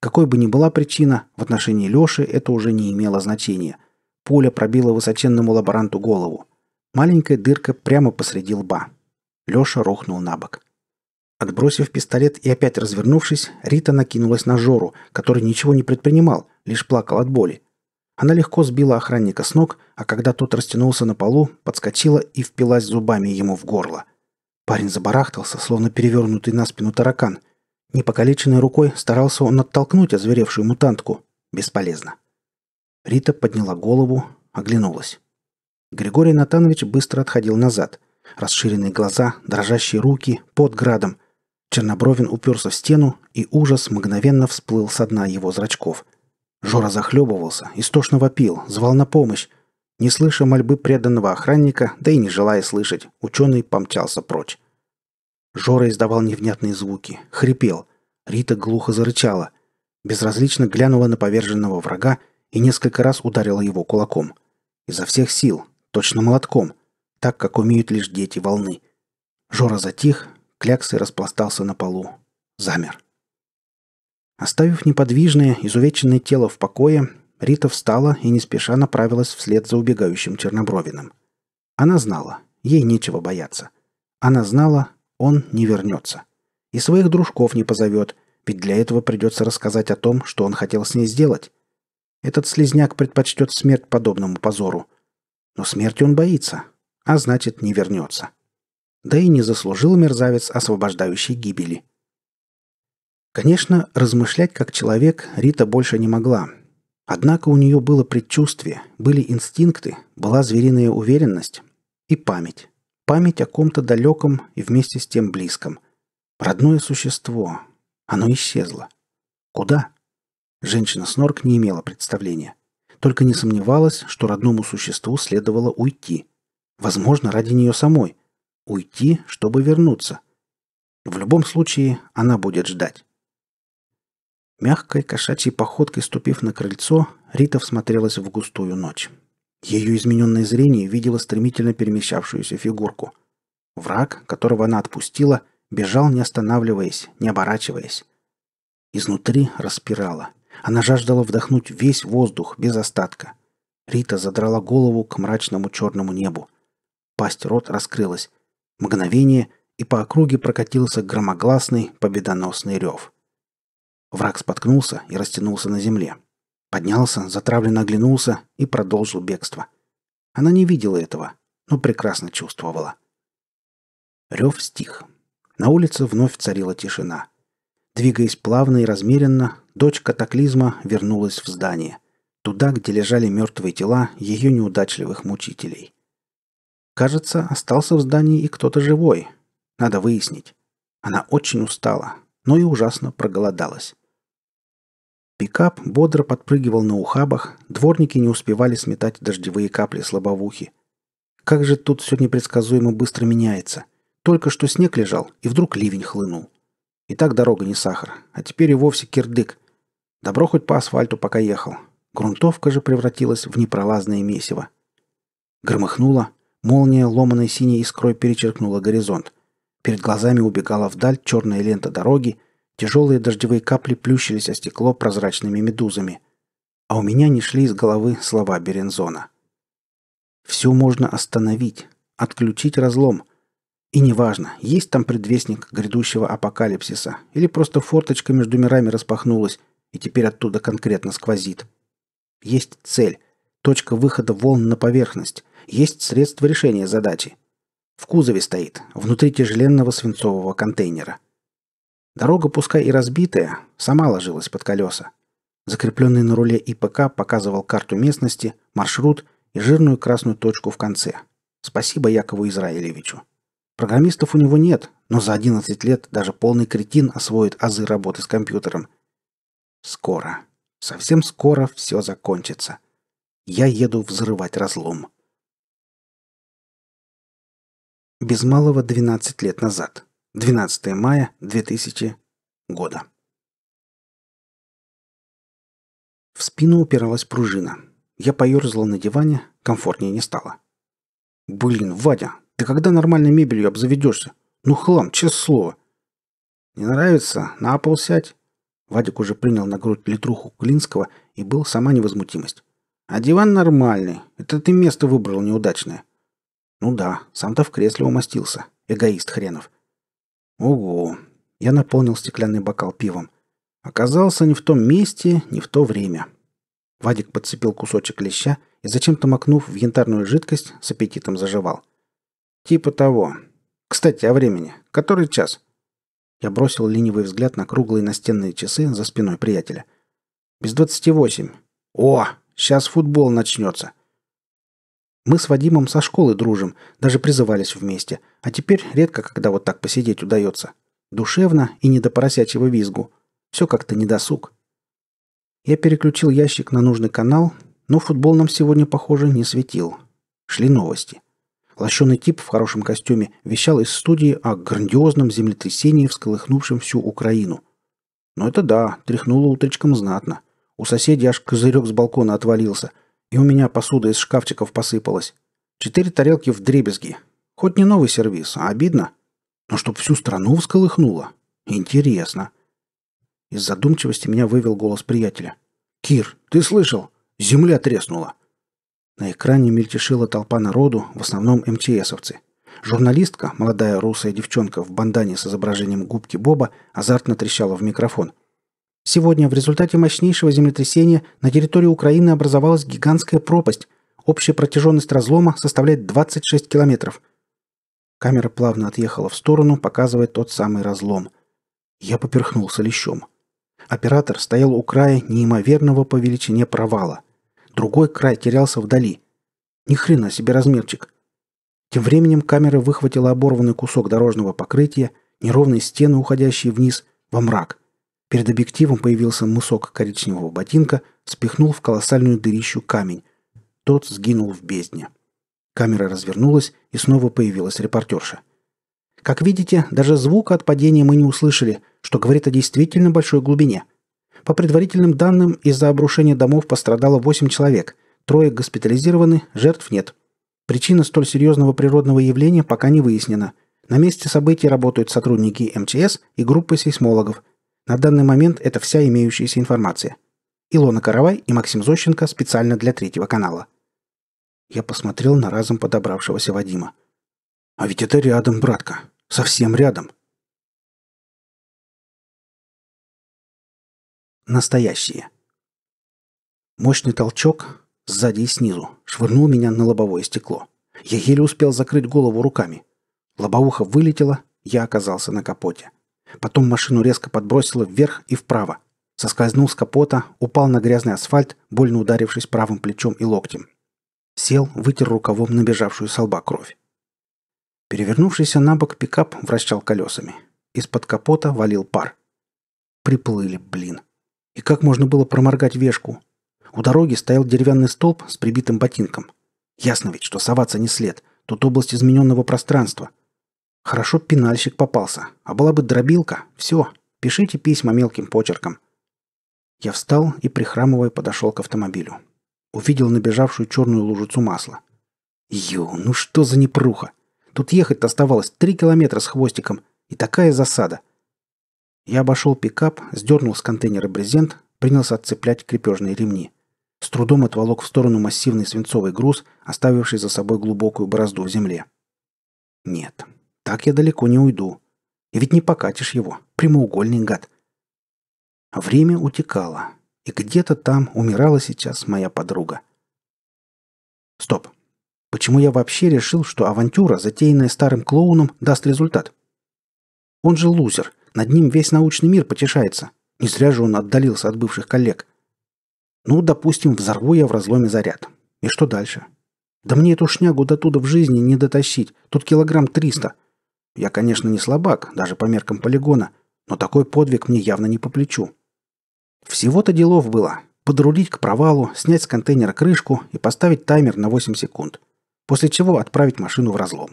Какой бы ни была причина, в отношении Леши это уже не имело значения – Пуля пробила высоченному лаборанту голову. Маленькая дырка прямо посреди лба. Леша рухнул на бок. Отбросив пистолет и опять развернувшись, Рита накинулась на Жору, который ничего не предпринимал, лишь плакал от боли. Она легко сбила охранника с ног, а когда тот растянулся на полу, подскочила и впилась зубами ему в горло. Парень забарахтался, словно перевернутый на спину таракан. Непокалеченной рукой старался он оттолкнуть озверевшую мутантку. Бесполезно. Рита подняла голову, оглянулась. Григорий Натанович быстро отходил назад. Расширенные глаза, дрожащие руки, под градом. Чернобровин уперся в стену, и ужас мгновенно всплыл со дна его зрачков. Жора захлебывался, истошно вопил, звал на помощь. Не слыша мольбы преданного охранника, да и не желая слышать, ученый помчался прочь. Жора издавал невнятные звуки, хрипел. Рита глухо зарычала. Безразлично глянула на поверженного врага и несколько раз ударила его кулаком. Изо всех сил, точно молотком, так, как умеют лишь дети волны. Жора затих, кляксы распластался на полу. Замер. Оставив неподвижное, изувеченное тело в покое, Рита встала и не спеша направилась вслед за убегающим Чернобровиным. Она знала, ей нечего бояться. Она знала, он не вернется. И своих дружков не позовет, ведь для этого придется рассказать о том, что он хотел с ней сделать. Этот слезняк предпочтет смерть подобному позору. Но смерти он боится, а значит, не вернется. Да и не заслужил мерзавец освобождающей гибели. Конечно, размышлять как человек Рита больше не могла. Однако у нее было предчувствие, были инстинкты, была звериная уверенность и память. Память о ком-то далеком и вместе с тем близком. Родное существо. Оно исчезло. Куда? Женщина-снорк не имела представления. Только не сомневалась, что родному существу следовало уйти. Возможно, ради нее самой. Уйти, чтобы вернуться. В любом случае, она будет ждать. Мягкой кошачьей походкой ступив на крыльцо, Рита всмотрелась в густую ночь. Ее измененное зрение видело стремительно перемещавшуюся фигурку. Враг, которого она отпустила, бежал не останавливаясь, не оборачиваясь. Изнутри распирала. Она жаждала вдохнуть весь воздух без остатка. Рита задрала голову к мрачному черному небу. Пасть рот раскрылась. Мгновение, и по округе прокатился громогласный, победоносный рев. Враг споткнулся и растянулся на земле. Поднялся, затравленно оглянулся и продолжил бегство. Она не видела этого, но прекрасно чувствовала. Рев стих. На улице вновь царила тишина — Двигаясь плавно и размеренно, дочь катаклизма вернулась в здание, туда, где лежали мертвые тела ее неудачливых мучителей. Кажется, остался в здании и кто-то живой. Надо выяснить. Она очень устала, но и ужасно проголодалась. Пикап бодро подпрыгивал на ухабах, дворники не успевали сметать дождевые капли слабовухи. Как же тут все непредсказуемо быстро меняется. Только что снег лежал, и вдруг ливень хлынул. И так дорога не сахар, а теперь и вовсе кирдык. Добро хоть по асфальту пока ехал. Грунтовка же превратилась в непролазное месиво. Громыхнуло, молния ломаной синей искрой перечеркнула горизонт. Перед глазами убегала вдаль черная лента дороги, тяжелые дождевые капли плющились о стекло прозрачными медузами. А у меня не шли из головы слова Берензона. «Все можно остановить, отключить разлом, и неважно, есть там предвестник грядущего апокалипсиса, или просто форточка между мирами распахнулась, и теперь оттуда конкретно сквозит. Есть цель, точка выхода волн на поверхность, есть средство решения задачи. В кузове стоит, внутри тяжеленного свинцового контейнера. Дорога, пускай и разбитая, сама ложилась под колеса. Закрепленный на руле ИПК показывал карту местности, маршрут и жирную красную точку в конце. Спасибо Якову Израилевичу. Программистов у него нет, но за 11 лет даже полный кретин освоит азы работы с компьютером. Скоро, совсем скоро все закончится. Я еду взрывать разлом. Без малого 12 лет назад. 12 мая 2000 года. В спину упиралась пружина. Я поерзала на диване, комфортнее не стало. «Блин, Вадя, ты когда нормальной мебелью обзаведешься? Ну хлам, честное слово. Не нравится? На пол сядь. Вадик уже принял на грудь литруху Клинского и был сама невозмутимость. А диван нормальный. Это ты место выбрал неудачное. Ну да, сам-то в кресле умостился. Эгоист хренов. Ого. Я наполнил стеклянный бокал пивом. Оказался не в том месте, не в то время. Вадик подцепил кусочек леща и, зачем-то макнув в янтарную жидкость, с аппетитом заживал – «Типа того. Кстати, о времени. Который час?» Я бросил ленивый взгляд на круглые настенные часы за спиной приятеля. «Без двадцати восемь. О, сейчас футбол начнется!» Мы с Вадимом со школы дружим, даже призывались вместе, а теперь редко, когда вот так посидеть удается. Душевно и не до поросячьего визгу. Все как-то недосуг. Я переключил ящик на нужный канал, но футбол нам сегодня, похоже, не светил. Шли новости. Лощеный тип в хорошем костюме вещал из студии о грандиозном землетрясении, всколыхнувшем всю Украину. Но это да, тряхнуло утречком знатно. У соседей аж козырек с балкона отвалился, и у меня посуда из шкафчиков посыпалась. Четыре тарелки в дребезги. Хоть не новый сервис, а обидно. Но чтоб всю страну всколыхнуло. Интересно. Из задумчивости меня вывел голос приятеля. «Кир, ты слышал? Земля треснула!» На экране мельтешила толпа народу, в основном МТСовцы. Журналистка, молодая русая девчонка в бандане с изображением губки Боба, азартно трещала в микрофон. Сегодня в результате мощнейшего землетрясения на территории Украины образовалась гигантская пропасть. Общая протяженность разлома составляет 26 километров. Камера плавно отъехала в сторону, показывая тот самый разлом. Я поперхнулся лещом. Оператор стоял у края неимоверного по величине провала – другой край терялся вдали. Ни хрена себе размерчик. Тем временем камера выхватила оборванный кусок дорожного покрытия, неровные стены, уходящие вниз, во мрак. Перед объективом появился мысок коричневого ботинка, спихнул в колоссальную дырищу камень. Тот сгинул в бездне. Камера развернулась, и снова появилась репортерша. Как видите, даже звука от падения мы не услышали, что говорит о действительно большой глубине – по предварительным данным, из-за обрушения домов пострадало 8 человек. Трое госпитализированы, жертв нет. Причина столь серьезного природного явления пока не выяснена. На месте событий работают сотрудники МЧС и группы сейсмологов. На данный момент это вся имеющаяся информация. Илона Каравай и Максим Зощенко специально для третьего канала. Я посмотрел на разом подобравшегося Вадима. «А ведь это рядом, братка. Совсем рядом. Настоящие. Мощный толчок сзади и снизу швырнул меня на лобовое стекло. Я еле успел закрыть голову руками. Лобовуха вылетела, я оказался на капоте. Потом машину резко подбросило вверх и вправо. Соскользнул с капота, упал на грязный асфальт, больно ударившись правым плечом и локтем. Сел, вытер рукавом набежавшую со лба кровь. Перевернувшийся на бок пикап вращал колесами. Из-под капота валил пар. Приплыли, блин. И как можно было проморгать вешку? У дороги стоял деревянный столб с прибитым ботинком. Ясно ведь, что соваться не след. Тут область измененного пространства. Хорошо пенальщик попался. А была бы дробилка. Все. Пишите письма мелким почерком. Я встал и, прихрамывая, подошел к автомобилю. Увидел набежавшую черную лужицу масла. Ю, ну что за непруха! Тут ехать-то оставалось три километра с хвостиком. И такая засада. Я обошел пикап, сдернул с контейнера брезент, принялся отцеплять крепежные ремни. С трудом отволок в сторону массивный свинцовый груз, оставивший за собой глубокую борозду в земле. Нет, так я далеко не уйду. И ведь не покатишь его, прямоугольный гад. Время утекало, и где-то там умирала сейчас моя подруга. Стоп. Почему я вообще решил, что авантюра, затеянная старым клоуном, даст результат? Он же лузер, над ним весь научный мир потешается. Не зря же он отдалился от бывших коллег. Ну, допустим, взорву я в разломе заряд. И что дальше? Да мне эту шнягу до туда в жизни не дотащить. Тут килограмм триста. Я, конечно, не слабак, даже по меркам полигона, но такой подвиг мне явно не по плечу. Всего-то делов было. Подрулить к провалу, снять с контейнера крышку и поставить таймер на 8 секунд. После чего отправить машину в разлом.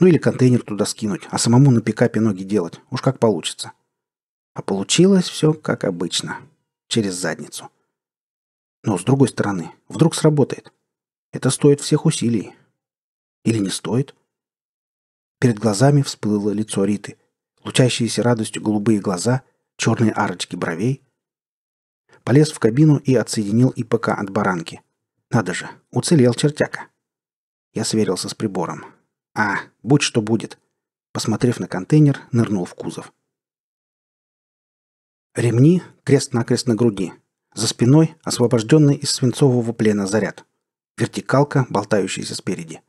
Ну или контейнер туда скинуть, а самому на пикапе ноги делать. Уж как получится. А получилось все как обычно. Через задницу. Но с другой стороны, вдруг сработает. Это стоит всех усилий. Или не стоит? Перед глазами всплыло лицо Риты. Лучащиеся радостью голубые глаза, черные арочки бровей. Полез в кабину и отсоединил ИПК от баранки. Надо же, уцелел чертяка. Я сверился с прибором. А, будь что будет. Посмотрев на контейнер, нырнул в кузов. Ремни крест-накрест на груди. За спиной освобожденный из свинцового плена заряд. Вертикалка, болтающаяся спереди.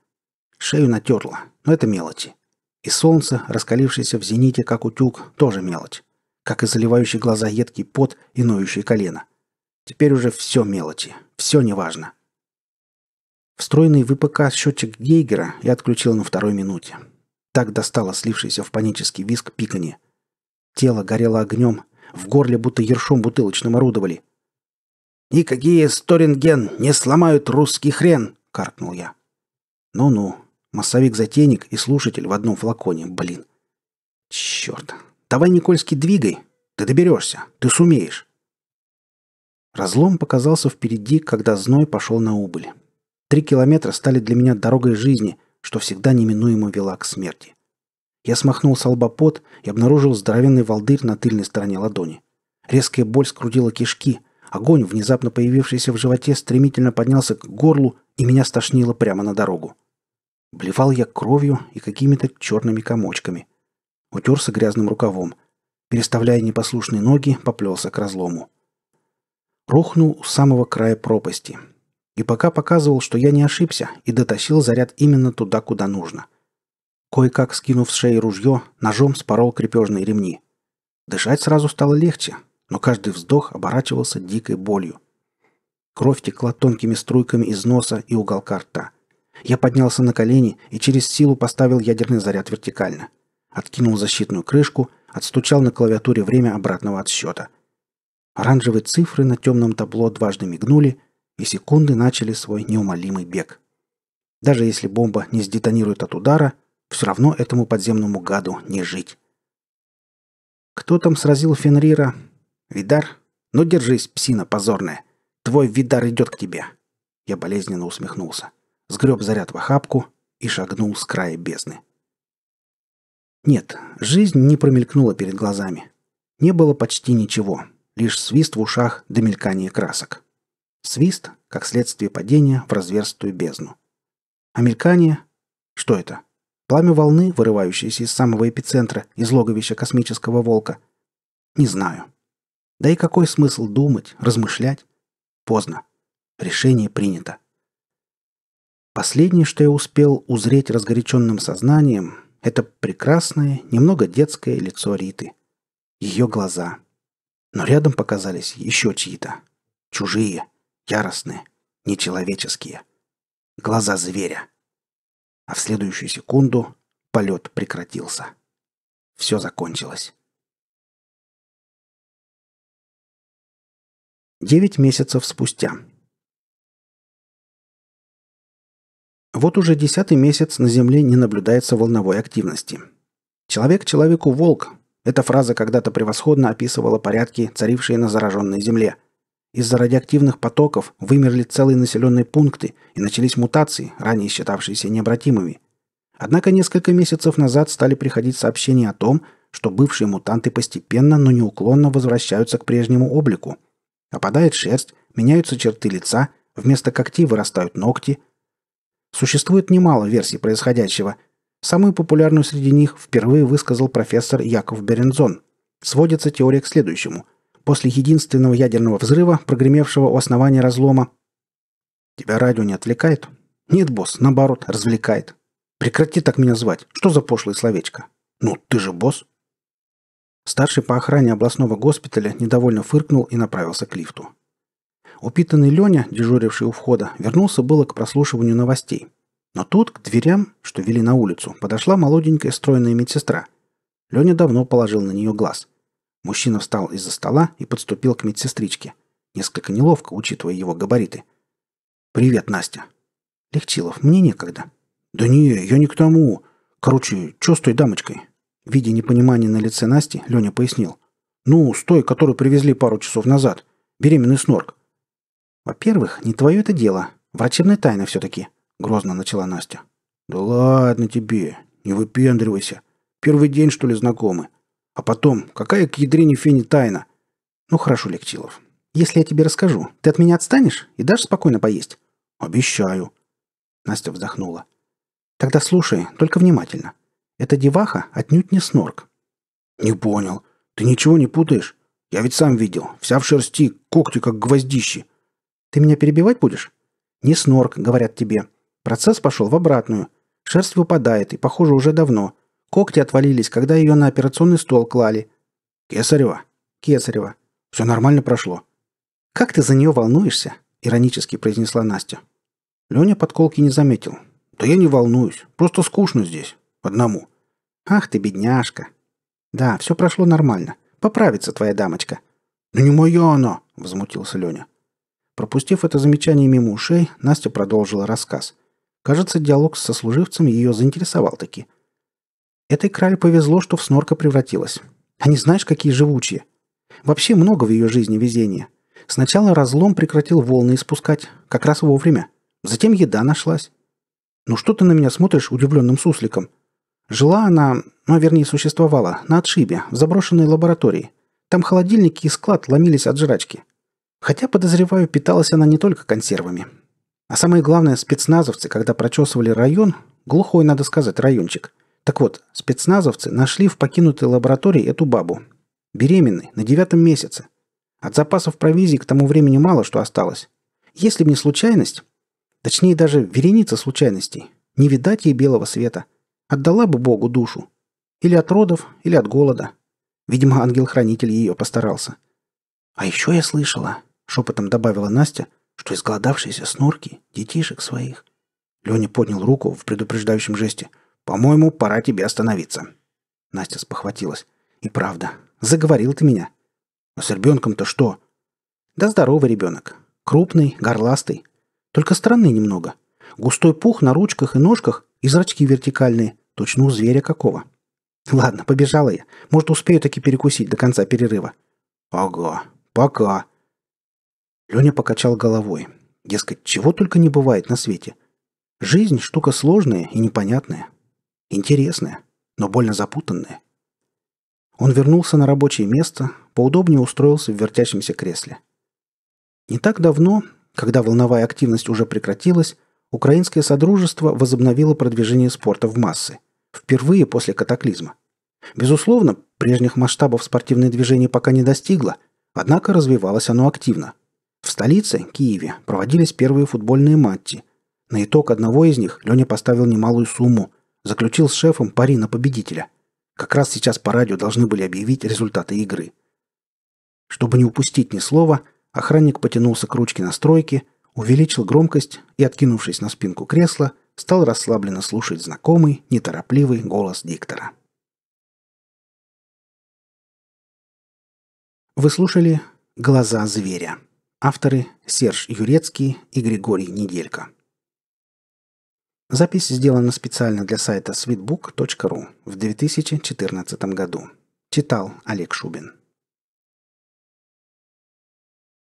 Шею натерла, но это мелочи. И солнце, раскалившееся в зените, как утюг, тоже мелочь. Как и заливающий глаза едкий пот и ноющие колено. Теперь уже все мелочи, все неважно. важно встроенный в счетчик Гейгера я отключил на второй минуте. Так достало слившийся в панический виск пикани. Тело горело огнем, в горле будто ершом бутылочным орудовали. «Никакие Сторинген не сломают русский хрен!» — каркнул я. «Ну-ну, массовик-затейник и слушатель в одном флаконе, блин!» «Черт! Давай, Никольский, двигай! Ты доберешься! Ты сумеешь!» Разлом показался впереди, когда зной пошел на убыль. Три километра стали для меня дорогой жизни, что всегда неминуемо вела к смерти. Я смахнул с и обнаружил здоровенный волдырь на тыльной стороне ладони. Резкая боль скрутила кишки. Огонь, внезапно появившийся в животе, стремительно поднялся к горлу, и меня стошнило прямо на дорогу. Блевал я кровью и какими-то черными комочками. Утерся грязным рукавом. Переставляя непослушные ноги, поплелся к разлому. Рухнул у самого края пропасти — и пока показывал, что я не ошибся, и дотащил заряд именно туда, куда нужно. Кое-как, скинув с шеи ружье, ножом спорол крепежные ремни. Дышать сразу стало легче, но каждый вздох оборачивался дикой болью. Кровь текла тонкими струйками из носа и уголка рта. Я поднялся на колени и через силу поставил ядерный заряд вертикально. Откинул защитную крышку, отстучал на клавиатуре время обратного отсчета. Оранжевые цифры на темном табло дважды мигнули, и секунды начали свой неумолимый бег. Даже если бомба не сдетонирует от удара, все равно этому подземному гаду не жить. Кто там сразил Фенрира? Видар? Ну держись, псина позорная. Твой Видар идет к тебе. Я болезненно усмехнулся. Сгреб заряд в охапку и шагнул с края бездны. Нет, жизнь не промелькнула перед глазами. Не было почти ничего, лишь свист в ушах до мелькания красок. Свист, как следствие падения в разверстую бездну. А Что это? Пламя волны, вырывающееся из самого эпицентра, из логовища космического волка? Не знаю. Да и какой смысл думать, размышлять? Поздно. Решение принято. Последнее, что я успел узреть разгоряченным сознанием, это прекрасное, немного детское лицо Риты. Ее глаза. Но рядом показались еще чьи-то. Чужие яростные, нечеловеческие. Глаза зверя. А в следующую секунду полет прекратился. Все закончилось. Девять месяцев спустя. Вот уже десятый месяц на Земле не наблюдается волновой активности. «Человек человеку волк» — эта фраза когда-то превосходно описывала порядки, царившие на зараженной Земле — из-за радиоактивных потоков вымерли целые населенные пункты и начались мутации, ранее считавшиеся необратимыми. Однако несколько месяцев назад стали приходить сообщения о том, что бывшие мутанты постепенно, но неуклонно возвращаются к прежнему облику. Опадает шерсть, меняются черты лица, вместо когтей вырастают ногти. Существует немало версий происходящего. Самую популярную среди них впервые высказал профессор Яков Берензон. Сводится теория к следующему – после единственного ядерного взрыва, прогремевшего у основания разлома. Тебя радио не отвлекает? Нет, босс, наоборот, развлекает. Прекрати так меня звать. Что за пошлые словечко? Ну, ты же босс. Старший по охране областного госпиталя недовольно фыркнул и направился к лифту. Упитанный Леня, дежуривший у входа, вернулся было к прослушиванию новостей. Но тут к дверям, что вели на улицу, подошла молоденькая стройная медсестра. Леня давно положил на нее глаз – Мужчина встал из-за стола и подступил к медсестричке. Несколько неловко, учитывая его габариты. «Привет, Настя». «Легчилов, мне некогда». «Да не, я не к тому. Короче, чё с той дамочкой?» Видя непонимание на лице Насти, Леня пояснил. «Ну, с той, которую привезли пару часов назад. Беременный снорк». «Во-первых, не твое это дело. Врачебная тайна все-таки», — грозно начала Настя. «Да ладно тебе. Не выпендривайся. Первый день, что ли, знакомы?» А потом, какая к ядрине фени тайна? Ну хорошо, Лектилов. Если я тебе расскажу, ты от меня отстанешь и дашь спокойно поесть? Обещаю. Настя вздохнула. Тогда слушай, только внимательно. Эта деваха отнюдь не снорк. Не понял. Ты ничего не путаешь? Я ведь сам видел. Вся в шерсти, когти как гвоздищи. Ты меня перебивать будешь? Не снорк, говорят тебе. Процесс пошел в обратную. Шерсть выпадает, и, похоже, уже давно. Когти отвалились, когда ее на операционный стол клали. Кесарева. Кесарева. Все нормально прошло. Как ты за нее волнуешься? Иронически произнесла Настя. Леня подколки не заметил. Да я не волнуюсь. Просто скучно здесь. Одному. Ах ты, бедняжка. Да, все прошло нормально. Поправится твоя дамочка. Ну не моя она, возмутился Леня. Пропустив это замечание мимо ушей, Настя продолжила рассказ. Кажется, диалог со сослуживцем ее заинтересовал таки. Этой краль повезло, что в снорка превратилась. Они знаешь, какие живучие. Вообще много в ее жизни везения. Сначала разлом прекратил волны испускать, как раз вовремя. Затем еда нашлась. Ну что ты на меня смотришь удивленным сусликом? Жила она, ну, вернее, существовала, на отшибе, в заброшенной лаборатории. Там холодильники и склад ломились от жрачки. Хотя, подозреваю, питалась она не только консервами. А самое главное, спецназовцы, когда прочесывали район, глухой, надо сказать, райончик – так вот, спецназовцы нашли в покинутой лаборатории эту бабу. беременной на девятом месяце. От запасов провизии к тому времени мало что осталось. Если бы не случайность, точнее даже вереница случайностей, не видать ей белого света. Отдала бы Богу душу. Или от родов, или от голода. Видимо, ангел-хранитель ее постарался. «А еще я слышала», — шепотом добавила Настя, «что изголодавшиеся снорки, детишек своих». Леня поднял руку в предупреждающем жесте — по-моему, пора тебе остановиться». Настя спохватилась. «И правда, заговорил ты меня». «А с ребенком-то что?» «Да здоровый ребенок. Крупный, горластый. Только странный немного. Густой пух на ручках и ножках и зрачки вертикальные. Точно у зверя какого». «Ладно, побежала я. Может, успею таки перекусить до конца перерыва». «Ага, пока». Леня покачал головой. Дескать, чего только не бывает на свете. Жизнь – штука сложная и непонятная. Интересное, но больно запутанное. Он вернулся на рабочее место, поудобнее устроился в вертящемся кресле. Не так давно, когда волновая активность уже прекратилась, украинское Содружество возобновило продвижение спорта в массы. Впервые после катаклизма. Безусловно, прежних масштабов спортивное движение пока не достигло, однако развивалось оно активно. В столице, Киеве, проводились первые футбольные матчи. На итог одного из них Леня поставил немалую сумму Заключил с шефом пари на победителя. Как раз сейчас по радио должны были объявить результаты игры. Чтобы не упустить ни слова, охранник потянулся к ручке настройки, увеличил громкость и, откинувшись на спинку кресла, стал расслабленно слушать знакомый, неторопливый голос диктора. Вы слушали «Глаза зверя». Авторы Серж Юрецкий и Григорий Неделько. Запись сделана специально для сайта sweetbook.ru в 2014 году. Читал Олег Шубин.